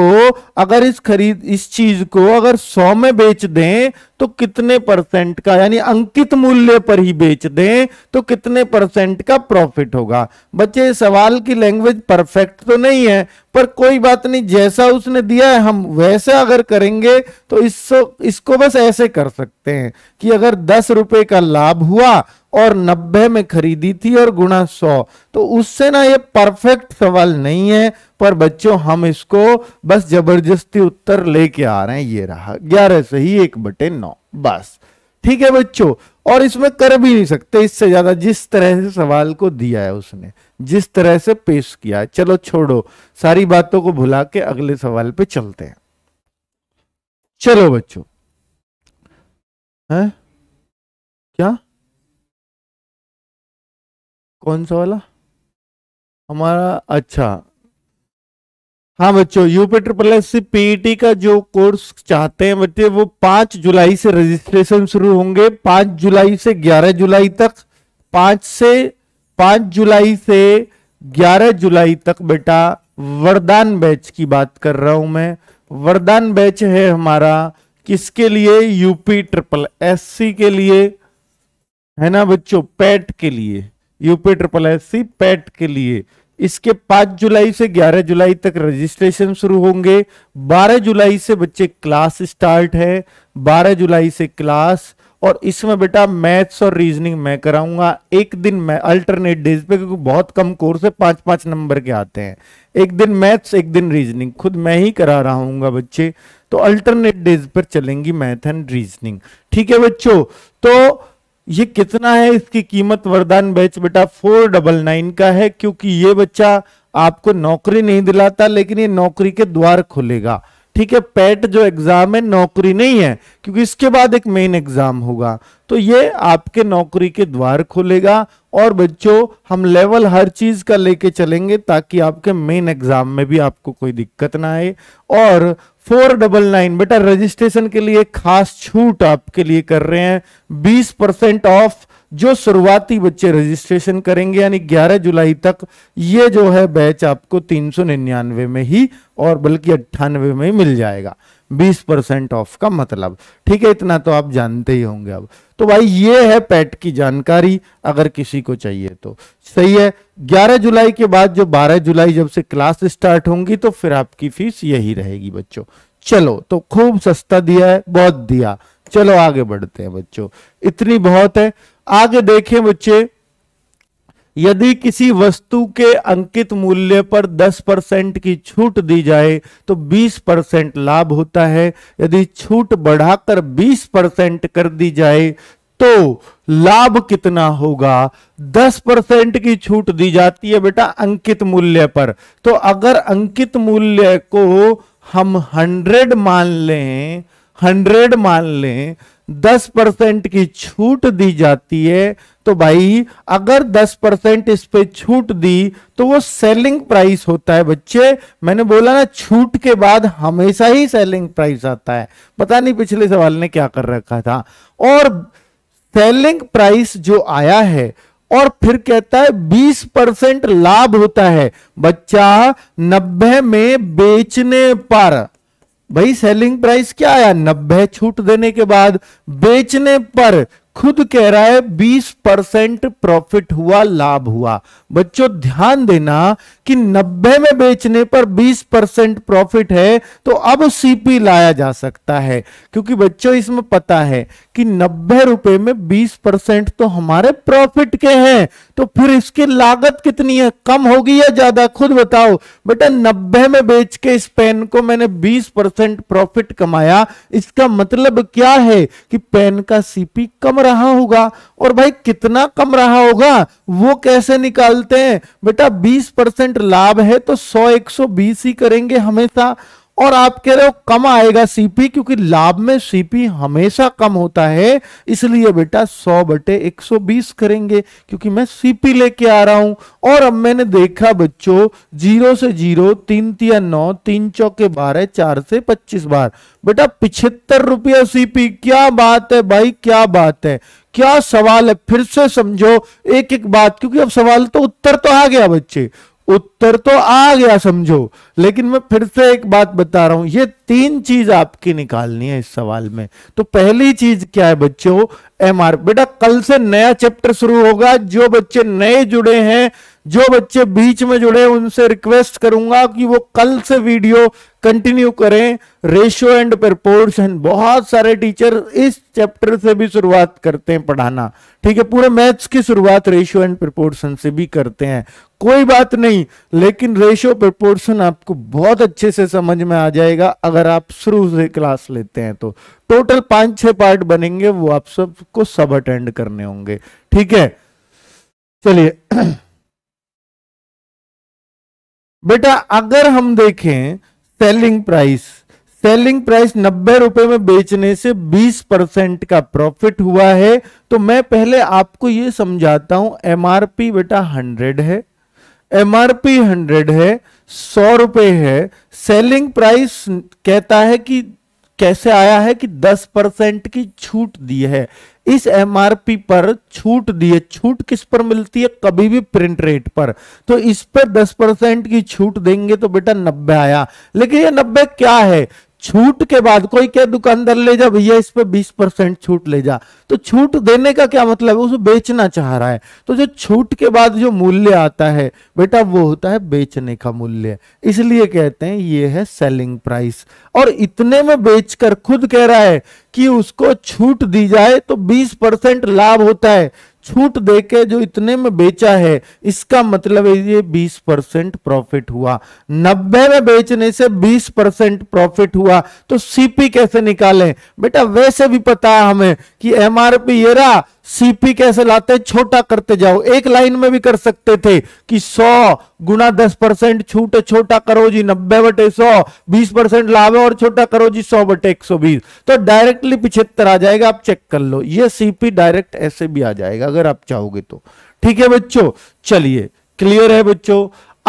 अगर इस खरीद इस चीज को अगर सौ में बेच दें तो कितने परसेंट का यानी अंकित मूल्य पर ही बेच दें तो कितने परसेंट का प्रॉफिट होगा बच्चे सवाल की लैंग्वेज परफेक्ट तो नहीं है पर कोई बात नहीं जैसा उसने दिया है हम वैसा अगर करेंगे तो इसको इसको बस ऐसे कर सकते हैं कि अगर दस रुपए का लाभ हुआ और नब्बे में खरीदी थी और गुणा सौ तो उससे ना ये परफेक्ट सवाल नहीं है पर बच्चों हम इसको बस जबरदस्ती उत्तर लेके आ रहे हैं ये रहा ग्यारह से ही एक बटे नौ बस ठीक है बच्चों और इसमें कर भी नहीं सकते इससे ज्यादा जिस तरह से सवाल को दिया है उसने जिस तरह से पेश किया है चलो छोड़ो सारी बातों को भुला के अगले सवाल पे चलते हैं चलो बच्चों है क्या कौन सा वाला हमारा अच्छा हाँ बच्चों UP triple S C PET का जो कोर्स चाहते हैं बच्चे वो पांच जुलाई से रजिस्ट्रेशन शुरू होंगे पांच जुलाई से ग्यारह जुलाई तक पांच से पांच जुलाई से ग्यारह जुलाई तक बेटा वरदान बैच की बात कर रहा हूं मैं वरदान बैच है हमारा किसके लिए यूपी ट्रिपल एस सी के लिए है ना बच्चों पैट e के लिए UP triple S C PET के लिए इसके 5 जुलाई से 11 जुलाई तक रजिस्ट्रेशन शुरू होंगे 12 जुलाई से बच्चे क्लास स्टार्ट है 12 जुलाई से क्लास और इसमें बेटा मैथ्स और रीजनिंग मैं कराऊंगा एक दिन मैं अल्टरनेट डेज पे क्योंकि बहुत कम कोर्स है पांच पांच नंबर के आते हैं एक दिन मैथ्स एक दिन रीजनिंग खुद मैं ही करा रहा हूँ बच्चे तो अल्टरनेट डेज पर चलेंगी मैथ एंड रीजनिंग ठीक है बच्चों तो ये कितना है इसकी कीमत वरदान बैच बेटा फोर डबल नाइन का है क्योंकि ये बच्चा आपको नौकरी नहीं दिलाता लेकिन ये नौकरी के द्वार खोलेगा ठीक है पैट जो एग्जाम है नौकरी नहीं है क्योंकि इसके बाद एक मेन एग्जाम होगा तो ये आपके नौकरी के द्वार खोलेगा और बच्चों हम लेवल हर चीज का लेके चलेंगे ताकि आपके मेन एग्जाम में भी आपको कोई दिक्कत ना आए और फोर डबल नाइन बेटा रजिस्ट्रेशन के लिए खास छूट आपके लिए कर रहे हैं बीस परसेंट ऑफ जो शुरुआती बच्चे रजिस्ट्रेशन करेंगे यानी 11 जुलाई तक ये जो है बैच आपको तीन में ही और बल्कि अट्ठानवे में ही मिल जाएगा बीस परसेंट ऑफ का मतलब ठीक है इतना तो आप जानते ही होंगे अब तो भाई ये है पैट की जानकारी अगर किसी को चाहिए तो सही है 11 जुलाई के बाद जो 12 जुलाई जब से क्लास स्टार्ट होंगी तो फिर आपकी फीस यही रहेगी बच्चों चलो तो खूब सस्ता दिया है बहुत दिया चलो आगे बढ़ते हैं बच्चों इतनी बहुत है आगे देखें बच्चे यदि किसी वस्तु के अंकित मूल्य पर 10 परसेंट की छूट दी जाए तो 20 परसेंट लाभ होता है यदि छूट बढ़ाकर 20 परसेंट कर दी जाए तो लाभ कितना होगा 10 परसेंट की छूट दी जाती है बेटा अंकित मूल्य पर तो अगर अंकित मूल्य को हम 100 मान लें 100 मान लें 10 परसेंट की छूट दी जाती है तो भाई अगर 10 परसेंट इस पर छूट दी तो वो सेलिंग प्राइस होता है बच्चे मैंने बोला ना छूट के बाद हमेशा ही सेलिंग प्राइस आता है पता नहीं पिछले सवाल ने क्या कर रखा था और सेलिंग प्राइस जो आया है और फिर कहता है 20 परसेंट लाभ होता है बच्चा 90 में बेचने पर भाई सेलिंग प्राइस क्या आया नब्बे छूट देने के बाद बेचने पर खुद कह रहा है 20 परसेंट प्रॉफिट हुआ लाभ हुआ बच्चों ध्यान देना कि 90 में बेचने पर 20 परसेंट प्रॉफिट है तो अब सीपी लाया जा सकता है क्योंकि बच्चों इसमें पता है कि नब्बे रुपए में बीस परसेंट तो हमारे प्रॉफिट के हैं तो फिर इसकी लागत कितनी है कम होगी या ज्यादा खुद बताओ बेटा नब्बे में बेच के इस पेन को मैंने बीस परसेंट प्रॉफिट कमाया इसका मतलब क्या है कि पेन का सीपी कम रहा होगा और भाई कितना कम रहा होगा वो कैसे निकालते हैं बेटा बीस परसेंट लाभ है तो सौ एक ही करेंगे हमेशा और आप कह रहे हो कम आएगा सीपी क्योंकि लाभ में सीपी हमेशा कम होता है इसलिए बेटा 100 बटे 120 करेंगे क्योंकि मैं सीपी लेके आ रहा हूं और अब मैंने देखा बच्चों जीरो से जीरो तीन तीन नौ तीन चौके बारह चार से पच्चीस बार बेटा पिछहत्तर रुपया सीपी क्या बात है भाई क्या बात है क्या सवाल है फिर से समझो एक एक बात क्योंकि अब सवाल तो उत्तर तो आ गया बच्चे उत्तर तो आ गया समझो लेकिन मैं फिर से एक बात बता रहा हूं ये तीन चीज आपकी निकालनी है इस सवाल में तो पहली चीज क्या है बच्चों एमआर बेटा कल से नया चैप्टर शुरू होगा जो बच्चे नए जुड़े हैं जो बच्चे बीच में जुड़े उनसे रिक्वेस्ट करूंगा कि वो कल से वीडियो कंटिन्यू करें रेशियो एंड प्रपोर्शन बहुत सारे टीचर इस चैप्टर से भी शुरुआत करते हैं पढ़ाना ठीक है पूरे मैथ्स की शुरुआत रेशियो एंड प्रपोर्शन से भी करते हैं कोई बात नहीं लेकिन रेशियो प्रपोर्शन आपको बहुत अच्छे से समझ में आ जाएगा अगर आप शुरू से क्लास लेते हैं तो टोटल पांच छह पार्ट बनेंगे वो आप सबको सब अटेंड करने होंगे ठीक है चलिए बेटा अगर हम देखें सेलिंग प्राइस सेलिंग प्राइस नब्बे रुपए में बेचने से 20 परसेंट का प्रॉफिट हुआ है तो मैं पहले आपको यह समझाता हूं एमआरपी बेटा 100 है एमआरपी 100 है सौ रुपए है सेलिंग प्राइस कहता है कि कैसे आया है कि 10 परसेंट की छूट दी है इस एमआरपी पर छूट दी है छूट किस पर मिलती है कभी भी प्रिंट रेट पर तो इस पर 10 परसेंट की छूट देंगे तो बेटा नब्बे आया लेकिन ये नब्बे क्या है छूट के बाद कोई क्या दुकानदार ले जा भैया इस पर बीस परसेंट छूट ले जा तो छूट देने का क्या मतलब है उसे बेचना चाह रहा है तो जो छूट के बाद जो मूल्य आता है बेटा वो होता है बेचने का मूल्य इसलिए कहते हैं ये है सेलिंग प्राइस और इतने में बेचकर खुद कह रहा है कि उसको छूट दी जाए तो 20 परसेंट लाभ होता है छूट देके जो इतने में बेचा है इसका मतलब है ये 20 परसेंट प्रॉफिट हुआ 90 में बेचने से 20 परसेंट प्रॉफिट हुआ तो सीपी कैसे निकालें बेटा वैसे भी पता है हमें कि एमआरपी ये रहा सीपी कैसे लाते छोटा करते जाओ एक लाइन में भी कर सकते थे कि 100 गुना दस परसेंट छूट छोटा करो जी नब्बे बटे सौ बीस परसेंट लाभ और छोटा करो जी 100 बटे एक सौ बीस तो डायरेक्टली पिछहत्तर आ जाएगा आप चेक कर लो ये सीपी डायरेक्ट ऐसे भी आ जाएगा अगर आप चाहोगे तो ठीक है बच्चों चलिए क्लियर है बच्चो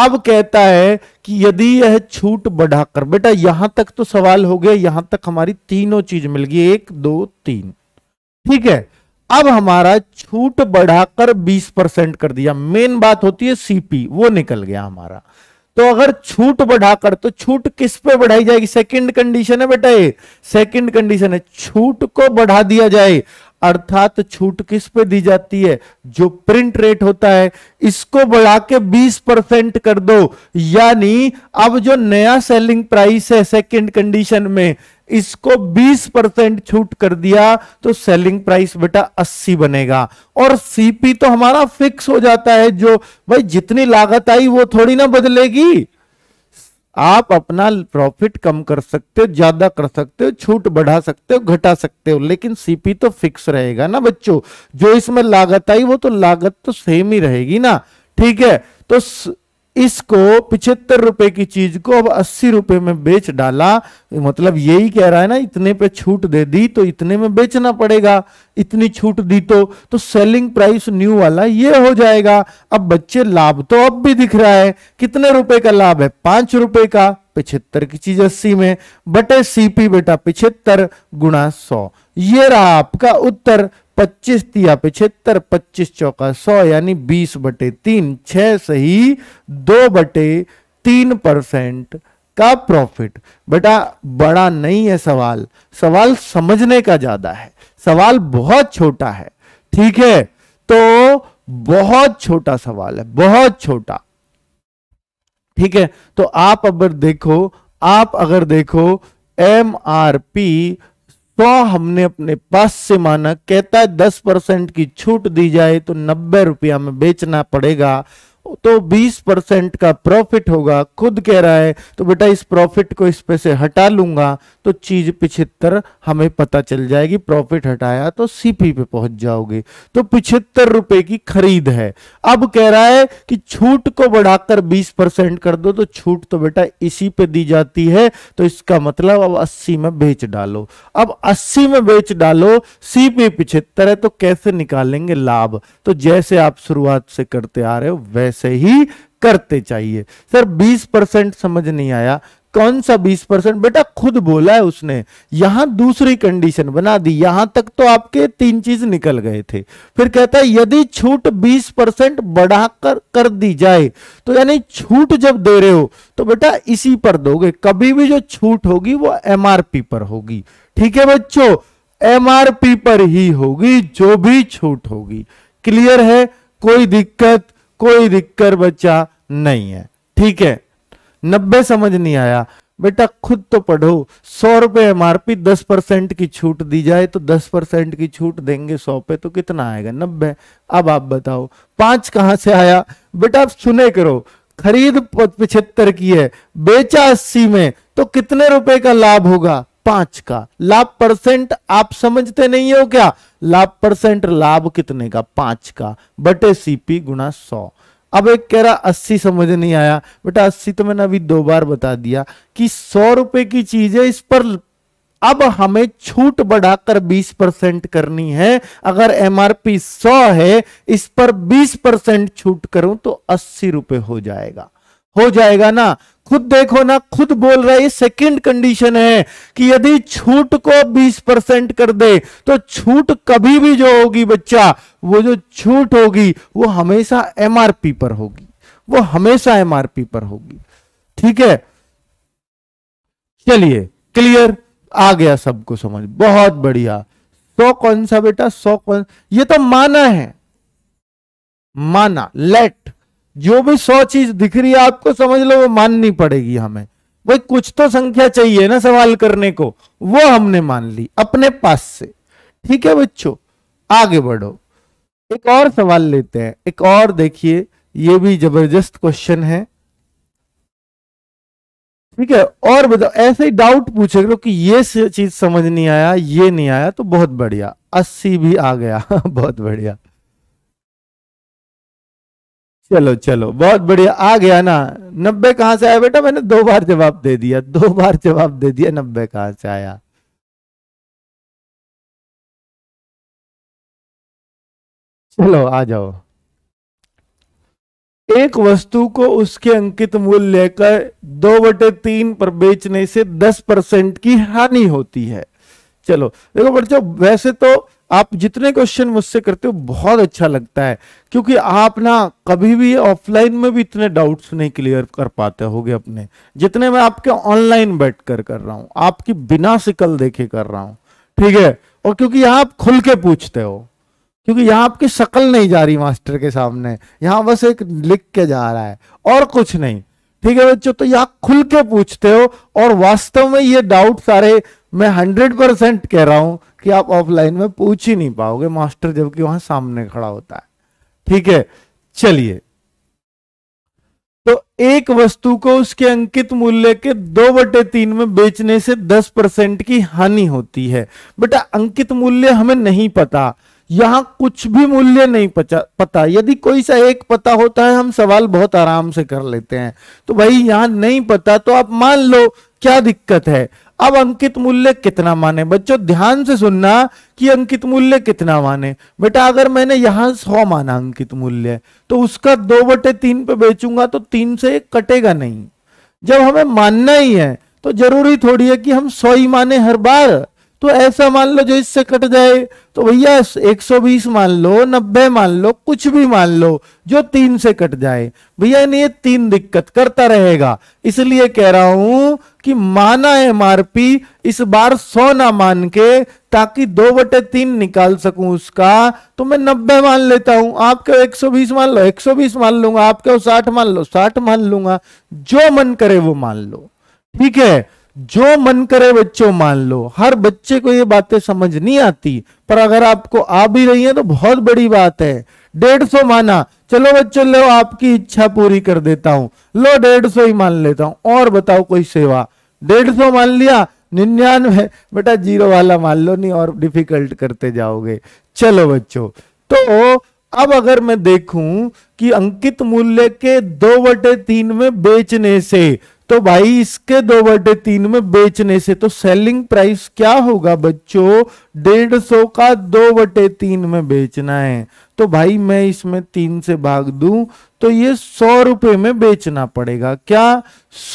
अब कहता है कि यदि यह छूट बढ़ाकर बेटा यहां तक तो सवाल हो गया यहां तक हमारी तीनों चीज मिल गई एक दो तीन ठीक है अब हमारा छूट बढ़ाकर 20 परसेंट कर दिया मेन बात होती है सीपी वो निकल गया हमारा तो अगर छूट बढ़ाकर तो छूट किस पे बढ़ाई जाएगी सेकंड कंडीशन है बेटा ये सेकंड कंडीशन है छूट को बढ़ा दिया जाए अर्थात छूट किस पे दी जाती है जो प्रिंट रेट होता है इसको बढ़ा के 20 परसेंट कर दो यानी अब जो नया सेलिंग प्राइस है सेकंड कंडीशन में इसको 20 परसेंट छूट कर दिया तो सेलिंग प्राइस बेटा 80 बनेगा और सीपी तो हमारा फिक्स हो जाता है जो भाई जितनी लागत आई वो थोड़ी ना बदलेगी आप अपना प्रॉफिट कम कर सकते हो ज्यादा कर सकते हो छूट बढ़ा सकते हो घटा सकते हो लेकिन सीपी तो फिक्स रहेगा ना बच्चों जो इसमें लागत आई वो तो लागत तो सेम ही रहेगी ना ठीक है तो इसको पिछहत्तर रुपए की चीज को अब अस्सी रुपए में बेच डाला मतलब यही कह रहा है ना इतने पे छूट दे दी तो इतने में बेचना पड़ेगा इतनी छूट दी तो तो सेलिंग प्राइस न्यू वाला ये हो जाएगा अब बच्चे लाभ तो अब भी दिख रहा है कितने रुपए का लाभ है पांच रुपए का पिछहत्तर की चीज अस्सी में बटे सीपी बेटा पिछहत्तर गुणा सौ ये रहा आपका उत्तर पच्चीस तिया पिछहत्तर पच्चीस चौका सौ यानी बीस बटे तीन छह सही दो बटे तीन परसेंट का प्रॉफिट बेटा बड़ा नहीं है सवाल सवाल समझने का ज्यादा है सवाल बहुत छोटा है ठीक है तो बहुत छोटा सवाल है बहुत छोटा ठीक है तो आप अगर देखो आप अगर देखो एम आर पी तो हमने अपने पास से माना कहता है दस परसेंट की छूट दी जाए तो नब्बे रुपया में बेचना पड़ेगा तो 20 परसेंट का प्रॉफिट होगा खुद कह रहा है तो बेटा इस प्रॉफिट को इस पे से हटा लूंगा तो चीज पिछहत्तर हमें पता चल जाएगी प्रॉफिट हटाया तो सीपी पे पहुंच जाओगे तो पिछहत्तर रुपए की खरीद है अब कह रहा है कि छूट को बढ़ाकर 20 परसेंट कर दो तो छूट तो बेटा इसी पे दी जाती है तो इसका मतलब अब अस्सी में बेच डालो अब अस्सी में बेच डालो सीपी पिछहत्तर है तो कैसे निकालेंगे लाभ तो जैसे आप शुरुआत से करते आ रहे हो वैसे से ही करते चाहिए सर 20 परसेंट समझ नहीं आया कौन सा 20 परसेंट बेटा खुद बोला है उसने यहां दूसरी कंडीशन बना दी यहां तक तो आपके तीन चीज निकल गए थे फिर कहता है यदि छूट 20 परसेंट बढ़ाकर कर दी जाए तो यानी छूट जब दे रहे हो तो बेटा इसी पर दोगे कभी भी जो छूट होगी वो एमआरपी पर होगी ठीक है बच्चों एमआरपी पर ही होगी जो भी छूट होगी क्लियर है कोई दिक्कत कोई रिक्कर बच्चा नहीं है ठीक है नब्बे समझ नहीं आया बेटा खुद तो पढ़ो सौ रुपए एम आर पी दस परसेंट की छूट दी जाए तो दस परसेंट की छूट देंगे सौ पे तो कितना आएगा नब्बे अब आप बताओ पांच कहां से आया बेटा आप सुने करो खरीद पिछहत्तर की है बेचा अस्सी में तो कितने रुपए का लाभ होगा पांच का लाभ परसेंट आप समझते नहीं हो क्या लाभ परसेंट लाभ कितने का पांच का बटे सीपी गुना सौ अब एक कह रहा अस्सी समझ नहीं आया बेटा अस्सी तो मैंने अभी दो बार बता दिया कि सौ रुपए की चीज है इस पर अब हमें छूट बढ़ाकर 20 परसेंट करनी है अगर एमआरपी 100 है इस पर 20 परसेंट छूट करूं तो अस्सी रुपए हो जाएगा हो जाएगा ना खुद देखो ना खुद बोल रहा है सेकंड कंडीशन है कि यदि छूट को 20 परसेंट कर दे तो छूट कभी भी जो होगी बच्चा वो जो छूट होगी वो हमेशा एमआरपी पर होगी वो हमेशा एमआरपी पर होगी ठीक है चलिए क्लियर आ गया सबको समझ बहुत बढ़िया सौ कौन सा बेटा सौ कौन ये तो माना है माना लेट जो भी सौ चीज दिख रही है आपको समझ लो वो माननी पड़ेगी हमें भाई कुछ तो संख्या चाहिए ना सवाल करने को वो हमने मान ली अपने पास से ठीक है बच्चों आगे बढ़ो एक और सवाल लेते हैं एक और देखिए ये भी जबरदस्त क्वेश्चन है ठीक है और बताओ ऐसे ही डाउट पूछे करो कि ये चीज समझ नहीं आया ये नहीं आया तो बहुत बढ़िया अस्सी भी आ गया बहुत बढ़िया चलो चलो बहुत बढ़िया आ गया ना नब्बे कहां से आया बेटा मैंने दो बार जवाब दे दिया दो बार जवाब दे दिया नब्बे कहां से आया चलो आ जाओ एक वस्तु को उसके अंकित मूल्य का दो बटे तीन पर बेचने से दस परसेंट की हानि होती है चलो देखो बच्चों वैसे तो आप जितने क्वेश्चन मुझसे करते हो बहुत अच्छा लगता है क्योंकि आप ना कभी भी ऑफलाइन में भी इतने डाउट्स नहीं क्लियर कर पाते होगे अपने जितने मैं आपके ऑनलाइन बैठ कर कर रहा हूं आपकी बिना सिकल देखे कर रहा हूं ठीक है और क्योंकि यहां आप खुल के पूछते हो क्योंकि यहां आपकी शकल नहीं जा रही मास्टर के सामने यहां बस एक लिख के जा रहा है और कुछ नहीं ठीक है बच्चों तो यहाँ खुल के पूछते हो और वास्तव में ये डाउट सारे मैं हंड्रेड परसेंट कह रहा हूं कि आप ऑफलाइन में पूछ ही नहीं पाओगे मास्टर जबकि वहां सामने खड़ा होता है ठीक है चलिए तो एक वस्तु को उसके अंकित मूल्य के दो बटे तीन में बेचने से दस परसेंट की हानि होती है बेटा अंकित मूल्य हमें नहीं पता यहां कुछ भी मूल्य नहीं पता यदि कोई सा एक पता होता है हम सवाल बहुत आराम से कर लेते हैं तो भाई यहां नहीं पता तो आप मान लो क्या दिक्कत है अब अंकित मूल्य कितना माने बच्चों ध्यान से सुनना कि अंकित मूल्य कितना माने बेटा अगर मैंने यहां सौ माना अंकित मूल्य तो उसका दो बटे तीन पे बेचूंगा तो तीन से कटेगा नहीं जब हमें मानना ही है तो जरूरी थोड़ी है कि हम सौ ही माने हर बार तो ऐसा मान लो जो इससे कट जाए तो भैया 120 मान लो 90 मान लो कुछ भी मान लो जो तीन से कट जाए भैया ये तीन दिक्कत करता रहेगा इसलिए कह रहा हूं कि माना एमआरपी इस बार 100 ना मान के ताकि दो बटे तीन निकाल सकूं उसका तो मैं 90 मान लेता हूं आपके 120 मान लो 120 मान लूंगा आपके 60 मान लो 60 मान लूंगा जो मन करे वो मान लो ठीक है जो मन करे बच्चों मान लो हर बच्चे को ये बातें समझ नहीं आती पर अगर आपको आ भी रही है तो बहुत बड़ी बात है डेढ़ सौ माना चलो बच्चों लो आपकी इच्छा पूरी कर देता हूं लो डेढ़ सौ ही मान लेता हूं और बताओ कोई सेवा डेढ़ सौ मान लिया निन्यानवे बेटा जीरो वाला मान लो नहीं और डिफिकल्ट करते जाओगे चलो बच्चों तो अब अगर मैं देखूं कि अंकित मूल्य के दो बटे तीन में बेचने से तो भाई इसके दो बटे तीन में बेचने से तो सेलिंग प्राइस क्या होगा बच्चों डेढ़ सौ का दो बटे तीन में बेचना है तो भाई मैं इसमें तीन से भाग दूं तो ये सौ रुपए में बेचना पड़ेगा क्या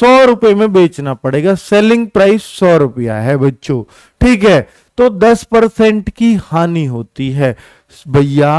सौ रुपए में बेचना पड़ेगा सेलिंग प्राइस सौ रुपया है बच्चों ठीक है तो दस परसेंट की हानि होती है भैया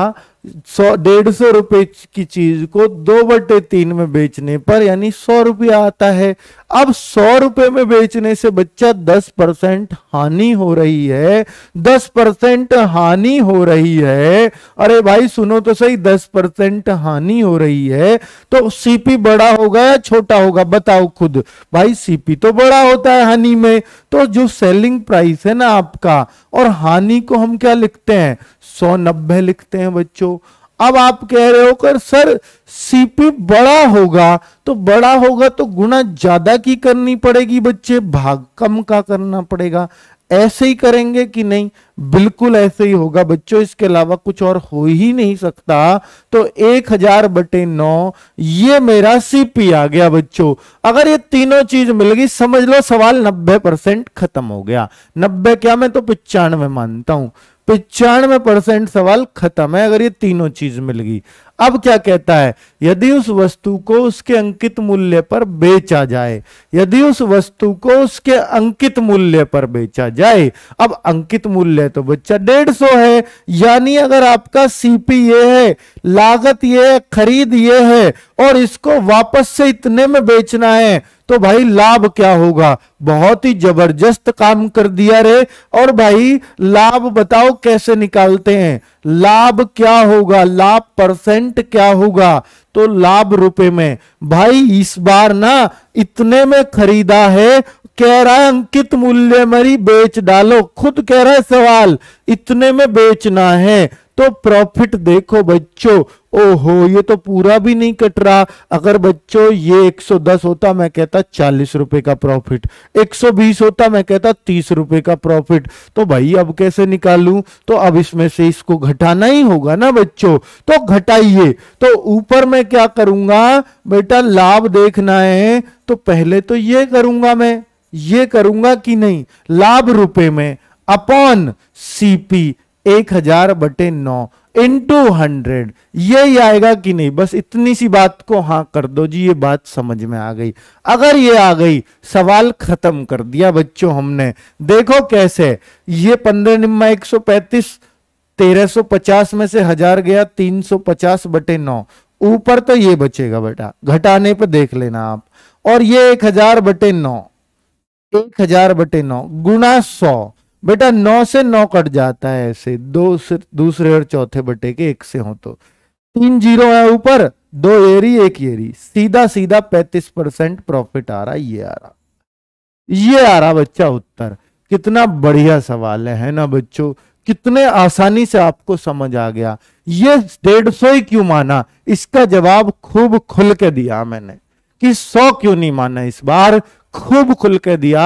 सौ डेढ़ सौ रुपए की चीज को दो बटे तीन में बेचने पर यानी सौ रुपया आता है अब सौ रुपये में बेचने से बच्चा दस परसेंट हानि हो रही है दस परसेंट हानि हो रही है अरे भाई सुनो तो सही दस परसेंट हानि हो रही है तो सीपी बड़ा होगा या छोटा होगा बताओ खुद भाई सीपी तो बड़ा होता है हानि में तो जो सेलिंग प्राइस है ना आपका और हानि को हम क्या लिखते हैं सौ नब्बे लिखते हैं बच्चों अब आप कह रहे हो कर सर सीपी बड़ा होगा तो बड़ा होगा तो गुणा ज्यादा की करनी पड़ेगी बच्चे भाग कम का करना पड़ेगा ऐसे ही करेंगे कि नहीं बिल्कुल ऐसे ही होगा बच्चों इसके अलावा कुछ और हो ही नहीं सकता तो एक हजार बटे नौ ये मेरा सीपी आ गया बच्चों अगर ये तीनों चीज मिल गई समझ लो सवाल नब्बे परसेंट खत्म हो गया नब्बे क्या मैं तो पचानवे मानता हूं पिचानवे परसेंट सवाल खत्म है अगर ये तीनों चीज मिल गई अब क्या कहता है यदि उस वस्तु को उसके अंकित मूल्य पर बेचा जाए यदि उस वस्तु को उसके अंकित मूल्य पर बेचा जाए अब अंकित मूल्य तो बच्चा डेढ़ सौ है यानी अगर आपका सीपी ये है लागत ये है खरीद ये है और इसको वापस से इतने में बेचना है तो भाई लाभ क्या होगा बहुत ही जबरदस्त काम कर दिया रे और भाई लाभ बताओ कैसे निकालते हैं लाभ क्या होगा लाभ परसेंट परसेंट क्या होगा तो लाभ रुपए में भाई इस बार ना इतने में खरीदा है कह रहा है अंकित मूल्य मरी बेच डालो खुद कह रहा है सवाल इतने में बेचना है तो प्रॉफिट देखो बच्चों ओहो ये तो पूरा भी नहीं कट रहा अगर बच्चों ये 110 होता मैं कहता चालीस रुपए का प्रॉफिट 120 होता मैं कहता तीस रुपए का प्रॉफिट तो भाई अब कैसे निकालूं तो अब इसमें से इसको घटाना ही होगा ना बच्चों तो घटाइए तो ऊपर मैं क्या करूंगा बेटा लाभ देखना है तो पहले तो ये करूंगा मैं ये करूंगा कि नहीं लाभ रुपए में अपॉन सीपी एक हजार बटे नौ इंटू हंड्रेड यही आएगा कि नहीं बस इतनी सी बात को हाँ कर दो जी ये बात समझ में आ गई अगर ये आ गई सवाल खत्म कर दिया बच्चों हमने देखो कैसे ये पंद्रह निम्मा एक सौ पैंतीस तेरह सौ पचास में से हजार गया तीन सौ पचास बटे नौ ऊपर तो ये बचेगा बेटा घटाने पर देख लेना आप और ये एक हजार बटे नौ एक हजार बटे नौ गुना सौ बेटा नौ से नौ कट जाता है ऐसे दो दूसरे और चौथे बटे के एक से हो तो तीन जीरो है ऊपर दो एरी एक एरी सीधा सीधा पैंतीस परसेंट प्रॉफिट आ रहा ये आ रहा ये आ रहा बच्चा उत्तर कितना बढ़िया सवाल है, है ना बच्चों कितने आसानी से आपको समझ आ गया ये डेढ़ सौ ही क्यों माना इसका जवाब खूब खुल के दिया मैंने कि सौ क्यों नहीं माना इस बार खूब खुल के दिया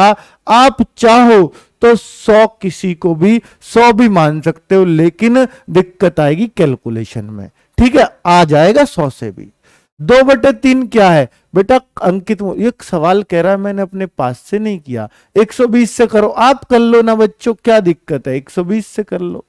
आप चाहो तो सौ किसी को भी सौ भी मान सकते हो लेकिन दिक्कत आएगी कैलकुलेशन में ठीक है आ जाएगा सौ से भी दो बटे तीन क्या है बेटा अंकित एक सवाल कह रहा है मैंने अपने पास से नहीं किया 120 से करो आप कर लो ना बच्चों क्या दिक्कत है 120 से कर लो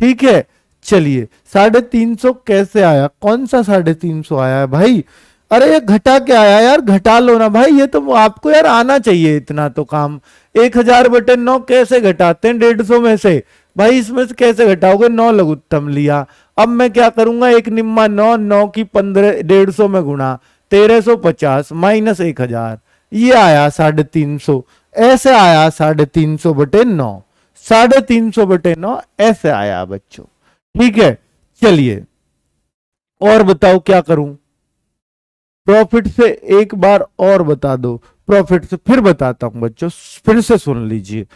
ठीक है चलिए साढ़े तीन सौ कैसे आया कौन सा साढ़े तीन सौ आया है भाई अरे ये घटा क्या आया यार घटा लो ना भाई ये तो आपको यार आना चाहिए इतना तो काम एक हजार बटे नौ कैसे घटाते हैं डेढ़ सौ में से भाई इसमें से कैसे घटाओगे नौ लघुत्तम लिया अब मैं क्या करूंगा एक निम्मा नौ नौ की पंद्रह डेढ़ सौ में गुणा तेरह सौ पचास माइनस एक हजार ये आया साढ़े तीन सौ ऐसे आया साढ़े तीन सौ बटे नौ साढ़े तीन सौ बटे नौ ऐसे आया बच्चों ठीक है चलिए और बताओ क्या करूं प्रॉफिट से एक बार और बता दो प्रॉफिट से फिर बताता हूं बच्चों फिर से सुन लीजिए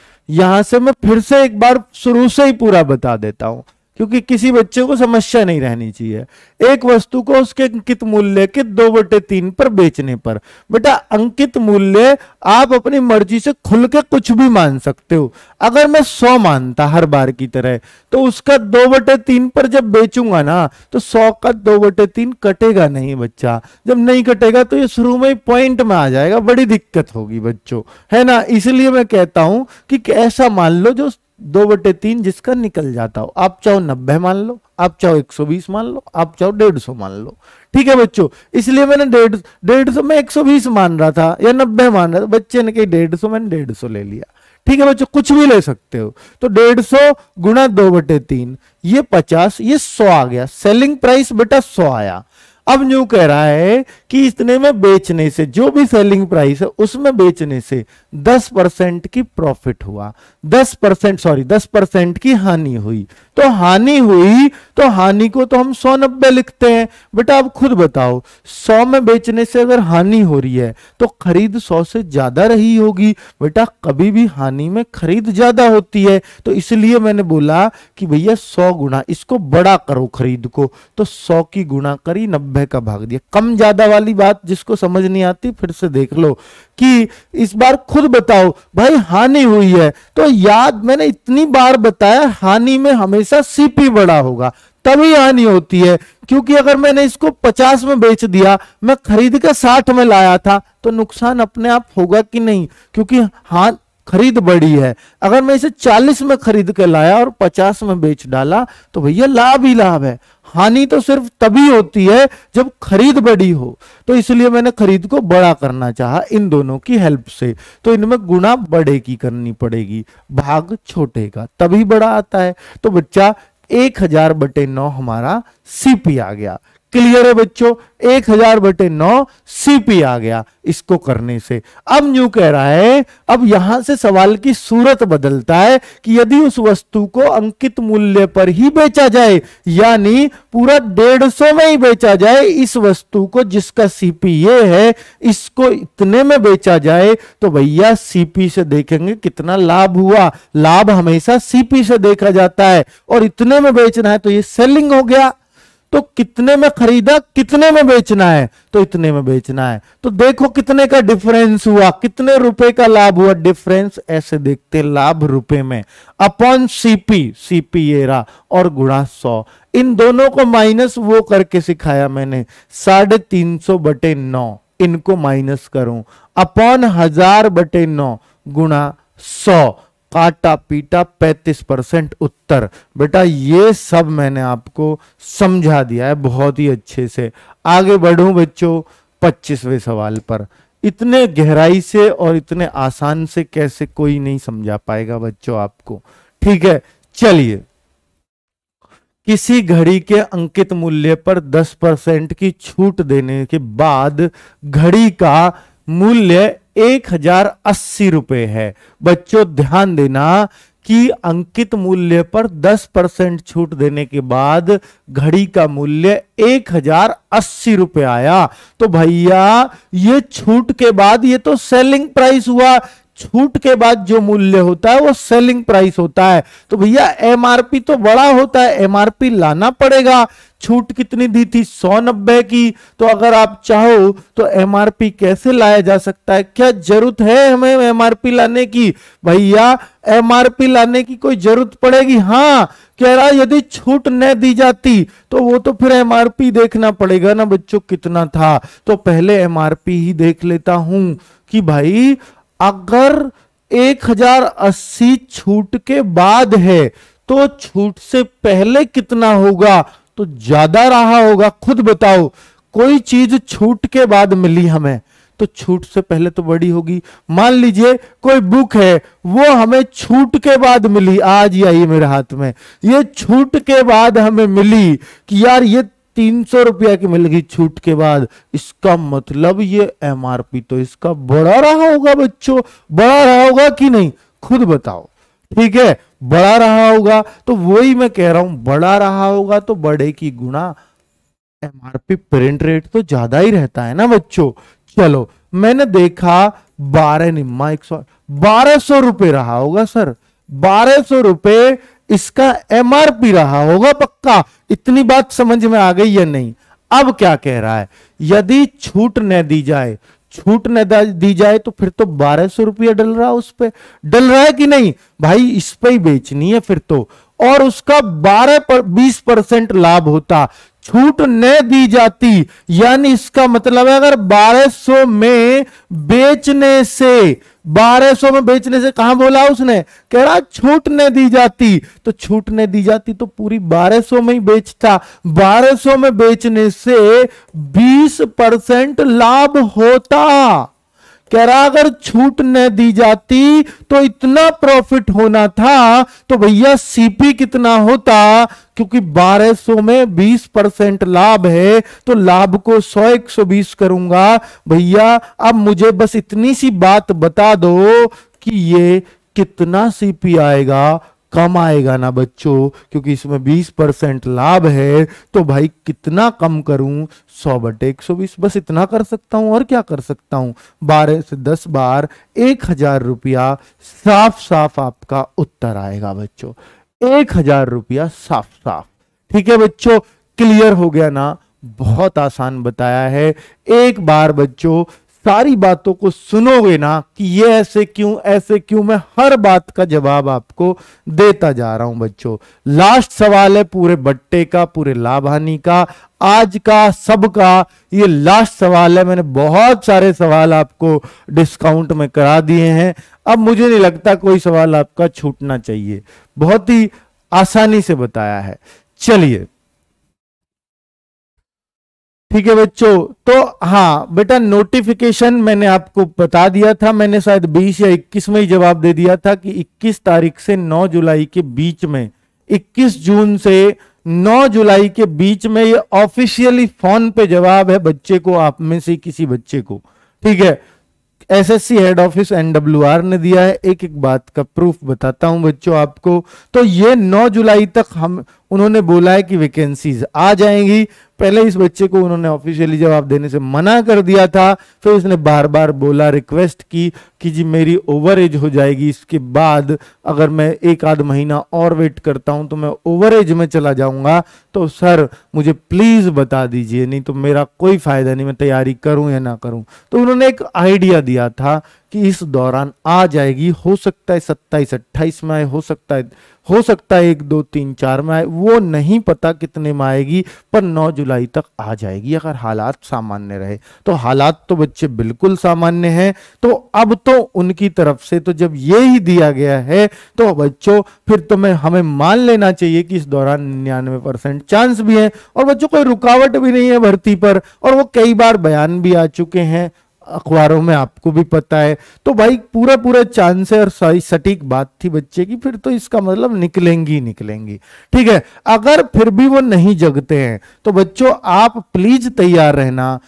यहां से मैं फिर से एक बार शुरू से ही पूरा बता देता हूं क्योंकि किसी बच्चे को समस्या नहीं रहनी चाहिए एक वस्तु को उसके अंकित मूल्य के दो बटे तीन पर बेचने पर बेटा अंकित मूल्य आप अपनी मर्जी से खुल के कुछ भी मान सकते हो अगर मैं सौ मानता हर बार की तरह तो उसका दो बटे तीन पर जब बेचूंगा ना तो सौ का दो बटे तीन कटेगा नहीं बच्चा जब नहीं कटेगा तो ये शुरू में ही पॉइंट में आ जाएगा बड़ी दिक्कत होगी बच्चों है ना इसलिए मैं कहता हूं कि ऐसा मान लो जो दो बटे तीन जिसका निकल जाता हो आप चाहो नब्बे मान लो आप चाहो एक सौ बीस मान लो आप चाहो डेढ़ सौ मान लो ठीक है बच्चों इसलिए मैंने डेढ़ डेढ़ सौ में एक सौ बीस मान रहा था या नब्बे मान रहा था बच्चे ने कही डेढ़ सौ मैंने डेढ़ सौ ले लिया ठीक है बच्चों कुछ भी ले सकते हो तो डेढ़ सौ गुणा दो बटे तीन ये पचास ये सौ आ गया सेलिंग प्राइस बेटा सौ आया अब न्यू कह रहा है कि इतने में बेचने से जो भी सेलिंग प्राइस है उसमें बेचने से 10 परसेंट की प्रॉफिट हुआ 10 परसेंट सॉरी 10 परसेंट की हानि हुई तो हानि हुई तो हानि को तो हम सौ नब्बे लिखते हैं बेटा आप खुद बताओ सौ में बेचने से अगर हानि हो रही है तो खरीद सौ से ज्यादा रही होगी बेटा कभी भी हानि में खरीद ज्यादा होती है तो इसलिए मैंने बोला कि भैया सौ गुणा इसको बड़ा करो खरीद को तो सौ की गुणा करी नब्बे का भाग दिया कम ज्यादा वाली बात जिसको समझ नहीं आती फिर से देख लो कि इस बार खुद बताओ भाई हानि हुई है तो याद मैंने इतनी बार बताया हानि में हमेशा हमेशा सीपी बड़ा होगा तभी हानि होती है क्योंकि अगर मैंने इसको 50 में बेच दिया मैं खरीद के 60 में लाया था तो नुकसान अपने आप होगा कि नहीं क्योंकि हाथ खरीद बड़ी है अगर मैं इसे 40 में खरीद के लाया और 50 में बेच डाला तो भैया लाभ ही लाभ है हानि तो सिर्फ तभी होती है जब खरीद बड़ी हो तो इसलिए मैंने खरीद को बड़ा करना चाहा इन दोनों की हेल्प से तो इनमें गुणा बड़े की करनी पड़ेगी भाग छोटे का तभी बड़ा आता है तो बच्चा एक हजार बटे नौ हमारा सीपी आ गया क्लियर है बच्चों एक हजार बटे नौ सीपी आ गया इसको करने से अब न्यू कह रहा है अब यहां से सवाल की सूरत बदलता है कि यदि उस वस्तु को अंकित मूल्य पर ही बेचा जाए यानी पूरा डेढ़ सौ में ही बेचा जाए इस वस्तु को जिसका सीपी ये है इसको इतने में बेचा जाए तो भैया सीपी से देखेंगे कितना लाभ हुआ लाभ हमेशा सीपी से देखा जाता है और इतने में बेचना है तो ये सेलिंग हो गया तो कितने में खरीदा कितने में बेचना है तो इतने में बेचना है तो देखो कितने का डिफरेंस हुआ कितने रुपए का लाभ हुआ डिफरेंस ऐसे देखते लाभ रुपए में अपॉन सीपी सीपी एरा और गुणा सौ इन दोनों को माइनस वो करके सिखाया मैंने साढ़े तीन सौ बटे नौ इनको माइनस करूं अपॉन हजार बटे नौ गुणा सौ काटा पीटा 35 परसेंट उत्तर बेटा ये सब मैंने आपको समझा दिया है बहुत ही अच्छे से आगे बढ़ूं बच्चों पच्चीसवें सवाल पर इतने गहराई से और इतने आसान से कैसे कोई नहीं समझा पाएगा बच्चों आपको ठीक है चलिए किसी घड़ी के अंकित मूल्य पर 10 परसेंट की छूट देने के बाद घड़ी का मूल्य एक हजार अस्सी रुपए है बच्चों ध्यान देना कि अंकित मूल्य पर 10 परसेंट छूट देने के बाद घड़ी का मूल्य एक हजार अस्सी रुपए आया तो भैया ये छूट के बाद ये तो सेलिंग प्राइस हुआ छूट के बाद जो मूल्य होता है वो सेलिंग प्राइस होता है तो भैया एमआरपी तो बड़ा होता है एमआरपी लाना पड़ेगा छूट कितनी दी थी सौ नब्बे की तो अगर आप चाहो तो एमआरपी कैसे लाया जा सकता है क्या जरूरत है हमें एमआरपी लाने की भैया एमआरपी लाने की कोई जरूरत पड़ेगी हाँ कह रहा यदि छूट न दी जाती तो वो तो फिर एमआरपी देखना पड़ेगा ना बच्चों कितना था तो पहले एमआरपी ही देख लेता हूं कि भाई अगर 1080 छूट के बाद है तो छूट से पहले कितना होगा तो ज्यादा रहा होगा खुद बताओ कोई चीज छूट के बाद मिली हमें तो छूट से पहले तो बड़ी होगी मान लीजिए कोई बुक है वो हमें छूट के बाद मिली आज ही आई मेरे हाथ में ये छूट के बाद हमें मिली कि यार ये तीन सौ रुपया की मिल गई छूट के बाद इसका मतलब ये एमआरपी तो इसका बढ़ा रहा होगा बच्चों बढ़ा रहा होगा कि नहीं खुद बताओ ठीक है बढ़ा रहा होगा तो वही मैं कह रहा हूं बढ़ा रहा होगा तो बढ़े की गुना एमआरपी प्रिंट रेट तो ज्यादा ही रहता है ना बच्चों चलो मैंने देखा बारह निम्मा एक सौ बारह सौ रुपये रहा होगा सर बारह सौ रुपये इसका एमआरपी रहा होगा पक्का इतनी बात समझ में आ गई या नहीं अब क्या कह रहा है यदि छूट न दी जाए छूट न दी जाए तो फिर तो बारह सौ रुपया डल रहा उस पर डल रहा है कि नहीं भाई इस पर ही बेचनी है फिर तो और उसका बारह पर बीस परसेंट लाभ होता छूट न दी जाती यानी इसका मतलब है अगर 1200 में बेचने से 1200 में बेचने से कहा बोला उसने कह रहा छूट न दी जाती तो छूट नहीं दी जाती तो पूरी 1200 में ही बेचता 1200 में बेचने से 20 परसेंट लाभ होता कह रहा अगर छूट न दी जाती तो इतना प्रॉफिट होना था तो भैया सीपी कितना होता क्योंकि 1200 में 20 परसेंट लाभ है तो लाभ को 100 120 करूंगा भैया अब मुझे बस इतनी सी बात बता दो कि ये कितना सीपी आएगा कम आएगा ना बच्चों क्योंकि इसमें 20 परसेंट लाभ है तो भाई कितना कम करूं 100 बटे एक बस इतना कर सकता हूं और क्या कर सकता हूं 12 से 10 बार एक हजार रुपया साफ साफ आपका उत्तर आएगा बच्चों एक हजार रुपया साफ साफ ठीक है बच्चों क्लियर हो गया ना बहुत आसान बताया है एक बार बच्चों सारी बातों को सुनोगे ना कि ये ऐसे क्यों ऐसे क्यों मैं हर बात का जवाब आपको देता जा रहा हूं बच्चों लास्ट सवाल है पूरे बट्टे का पूरे लाभानी का आज का सबका ये लास्ट सवाल है मैंने बहुत सारे सवाल आपको डिस्काउंट में करा दिए हैं अब मुझे नहीं लगता कोई सवाल आपका छूटना चाहिए बहुत ही आसानी से बताया है चलिए ठीक है बच्चों तो हाँ बेटा नोटिफिकेशन मैंने आपको बता दिया था मैंने शायद 20 या 21 में ही जवाब दे दिया था कि 21 तारीख से 9 जुलाई के बीच में 21 जून से 9 जुलाई के बीच में ये ऑफिशियली फोन पे जवाब है बच्चे को आप में से किसी बच्चे को ठीक है एसएससी हेड ऑफिस एनडब्ल्यूआर ने दिया है एक एक बात का प्रूफ बताता हूं बच्चों आपको तो ये 9 जुलाई तक हम उन्होंने बोला है कि वैकेंसीज आ जाएंगी पहले इस बच्चे को उन्होंने ऑफिशियली जवाब देने से मना कर दिया था फिर उसने बार बार बोला रिक्वेस्ट की कि जी मेरी ओवर एज हो जाएगी इसके बाद अगर मैं एक आध महीना और वेट करता हूं तो मैं ओवर एज में चला जाऊंगा तो सर मुझे प्लीज बता दीजिए नहीं तो मेरा कोई फायदा नहीं मैं तैयारी करूं या ना करूं तो उन्होंने एक आइडिया दिया था कि इस दौरान आ जाएगी हो सकता है सत्ताईस अट्ठाईस में आए हो सकता है हो सकता है एक दो तीन चार में आए वो नहीं पता कितने में आएगी पर नौ जुलाई तक आ जाएगी अगर हालात सामान्य रहे तो हालात तो बच्चे बिल्कुल सामान्य हैं तो अब तो उनकी तरफ से तो जब ये ही दिया गया है तो बच्चों फिर तो मैं हमें मान लेना चाहिए कि इस दौरान निन्यानवे परसेंट चांस भी है और बच्चों कोई रुकावट भी नहीं है भर्ती पर और वो कई बार बयान भी आ चुके हैं अखबारों में आपको भी पता है तो भाई पूरा पूरा चांस है और सही सटीक बात थी बच्चे की फिर तो इसका मतलब निकलेंगी निकलेंगी ठीक है अगर फिर भी वो नहीं जगते हैं तो बच्चों आप प्लीज तैयार रहना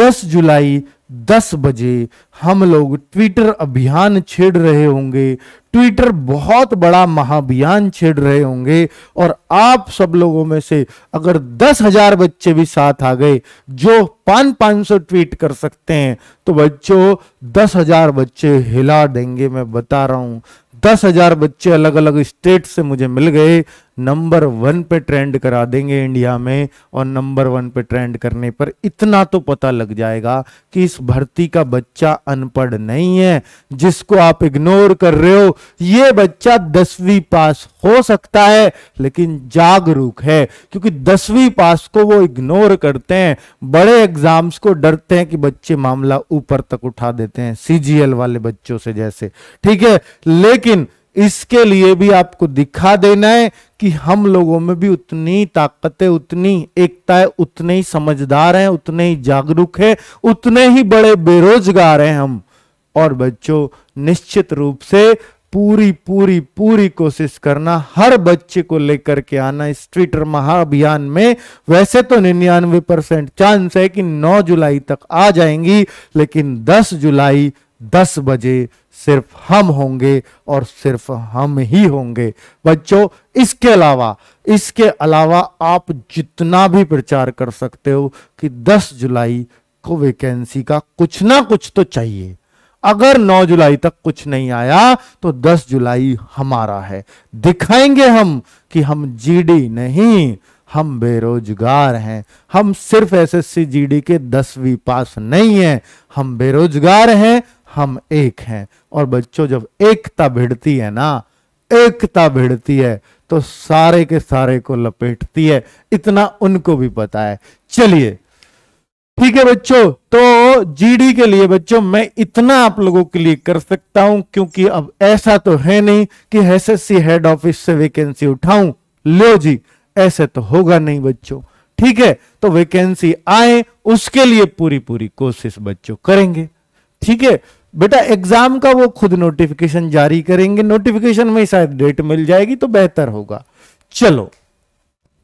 10 जुलाई दस बजे हम लोग ट्विटर अभियान छेड़ रहे होंगे ट्विटर बहुत बड़ा महाभियान छेड़ रहे होंगे और आप सब लोगों में से अगर दस हजार बच्चे भी साथ आ गए जो पांच पांच सौ ट्वीट कर सकते हैं तो बच्चों दस हजार बच्चे हिला देंगे मैं बता रहा हूं दस हजार बच्चे अलग अलग स्टेट से मुझे मिल गए नंबर वन पे ट्रेंड करा देंगे इंडिया में और नंबर वन पे ट्रेंड करने पर इतना तो पता लग जाएगा कि इस भर्ती का बच्चा अनपढ़ नहीं है जिसको आप इग्नोर कर रहे हो ये बच्चा दसवीं पास हो सकता है लेकिन जागरूक है क्योंकि दसवीं पास को वो इग्नोर करते हैं बड़े एग्जाम्स को डरते हैं कि बच्चे मामला ऊपर तक उठा देते हैं सी वाले बच्चों से जैसे ठीक है लेकिन इसके लिए भी आपको दिखा देना है कि हम लोगों में भी उतनी ताकत है उतनी एकता है उतने ही समझदार हैं उतने ही जागरूक है उतने ही बड़े बेरोजगार हैं हम और बच्चों निश्चित रूप से पूरी पूरी पूरी कोशिश करना हर बच्चे को लेकर के आना इस ट्विटर महाअभियान में वैसे तो निन्यानवे परसेंट चांस है कि 9 जुलाई तक आ जाएंगी लेकिन 10 जुलाई दस बजे सिर्फ हम होंगे और सिर्फ हम ही होंगे बच्चों इसके अलावा इसके अलावा आप जितना भी प्रचार कर सकते हो कि 10 जुलाई को वैकेंसी का कुछ ना कुछ तो चाहिए अगर 9 जुलाई तक कुछ नहीं आया तो 10 जुलाई हमारा है दिखाएंगे हम कि हम जीडी नहीं हम बेरोजगार हैं हम सिर्फ एसएससी जीडी के दसवीं पास नहीं हैं हम बेरोजगार हैं हम एक हैं और बच्चों जब एकता भिड़ती है ना एकता भिड़ती है तो सारे के सारे को लपेटती है इतना उनको भी पता है चलिए ठीक है बच्चों तो जीडी के लिए बच्चों मैं इतना आप लोगों के लिए कर सकता हूं क्योंकि अब ऐसा तो है नहीं कि एसएससी हेड ऑफिस से वैकेंसी उठाऊं लो जी ऐसे तो होगा नहीं बच्चों ठीक है तो वैकेंसी आए उसके लिए पूरी पूरी कोशिश बच्चों करेंगे ठीक है बेटा एग्जाम का वो खुद नोटिफिकेशन जारी करेंगे नोटिफिकेशन में शायद डेट मिल जाएगी तो बेहतर होगा चलो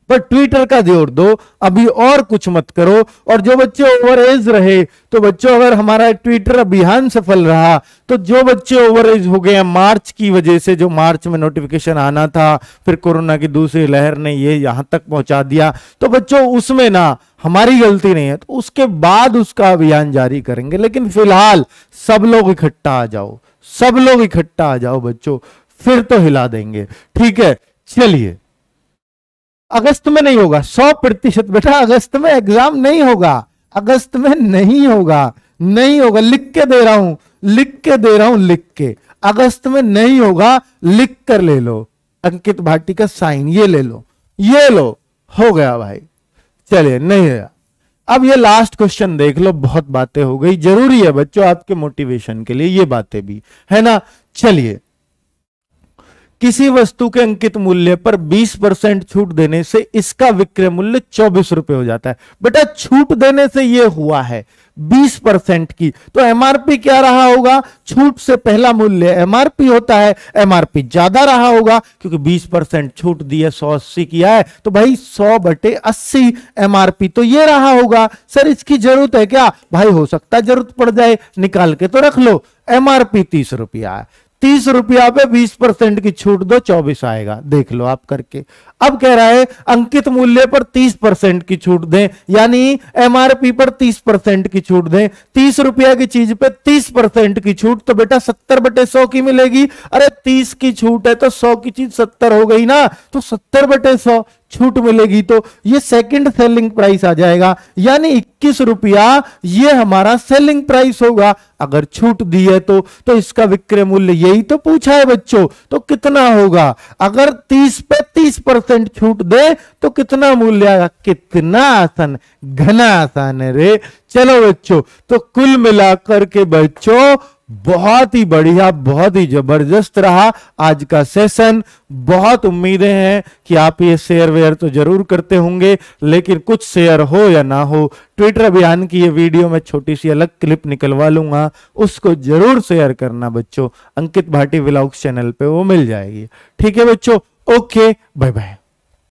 पर ट्विटर का जोर दो अभी और कुछ मत करो और जो बच्चे ओवर एज रहे तो बच्चों अगर हमारा ट्विटर अभियान सफल रहा तो जो बच्चे ओवर एज हो गए मार्च की वजह से जो मार्च में नोटिफिकेशन आना था फिर कोरोना की दूसरी लहर ने ये यहां तक पहुंचा दिया तो बच्चों उसमें ना हमारी गलती नहीं है तो उसके बाद उसका अभियान जारी करेंगे लेकिन फिलहाल सब लोग इकट्ठा आ जाओ सब लोग इकट्ठा आ जाओ बच्चों फिर तो हिला देंगे ठीक है चलिए अगस्त में नहीं होगा सौ प्रतिशत बेटा अगस्त में एग्जाम नहीं होगा अगस्त में नहीं होगा नहीं होगा लिख के दे रहा हूं लिख के दे रहा हूं लिख के अगस्त में नहीं होगा लिख कर ले लो अंकित भाटी का साइन ये ले लो ये लो हो गया भाई चलिए नहीं है अब ये लास्ट क्वेश्चन देख लो बहुत बातें हो गई जरूरी है बच्चों आपके मोटिवेशन के लिए ये बातें भी है ना चलिए किसी वस्तु के अंकित मूल्य पर 20 परसेंट छूट देने से इसका विक्रय मूल्य चौबीस रुपए हो जाता है बेटा छूट देने से यह हुआ है 20 परसेंट की तो एमआरपी क्या रहा होगा छूट से पहला मूल्य एमआरपी होता है एमआरपी ज्यादा रहा होगा क्योंकि 20 परसेंट छूट दी है सौ अस्सी किया है तो भाई 100 बटे अस्सी एमआरपी तो ये रहा होगा सर इसकी जरूरत है क्या भाई हो सकता है जरूरत पड़ जाए निकाल के तो रख लो एमआरपी तीस रुपया है तीस रुपया पे बीस परसेंट की छूट दो चौबीस आएगा देख लो आप करके अब कह रहा है अंकित मूल्य पर तीस परसेंट की छूट दें यानी एमआरपी पर तीस परसेंट की छूट दें तीस रुपया की चीज पे तीस परसेंट की छूट तो बेटा सत्तर बटे सौ की मिलेगी अरे तीस की छूट है तो सौ की चीज सत्तर हो गई ना तो सत्तर बटे सौ छूट मिलेगी तो ये सेकंड सेलिंग प्राइस आ जाएगा यानी इक्कीस रुपया ये हमारा सेलिंग प्राइस होगा अगर छूट दी है तो तो इसका विक्रय मूल्य यही तो पूछा है बच्चों तो कितना होगा अगर 30 पे 30 परसेंट छूट दे तो कितना मूल्य आएगा कितना आसान घना आसान है रे चलो बच्चों तो कुल मिलाकर के बच्चों बहुत ही बढ़िया बहुत ही जबरदस्त रहा आज का सेशन बहुत उम्मीदें हैं कि आप ये शेयर वेयर तो जरूर करते होंगे लेकिन कुछ शेयर हो या ना हो ट्विटर अभियान की ये वीडियो में छोटी सी अलग क्लिप निकलवा लूंगा उसको जरूर शेयर करना बच्चों अंकित भाटी ब्लॉग चैनल पे वो मिल जाएगी ठीक है बच्चों ओके बाय बाय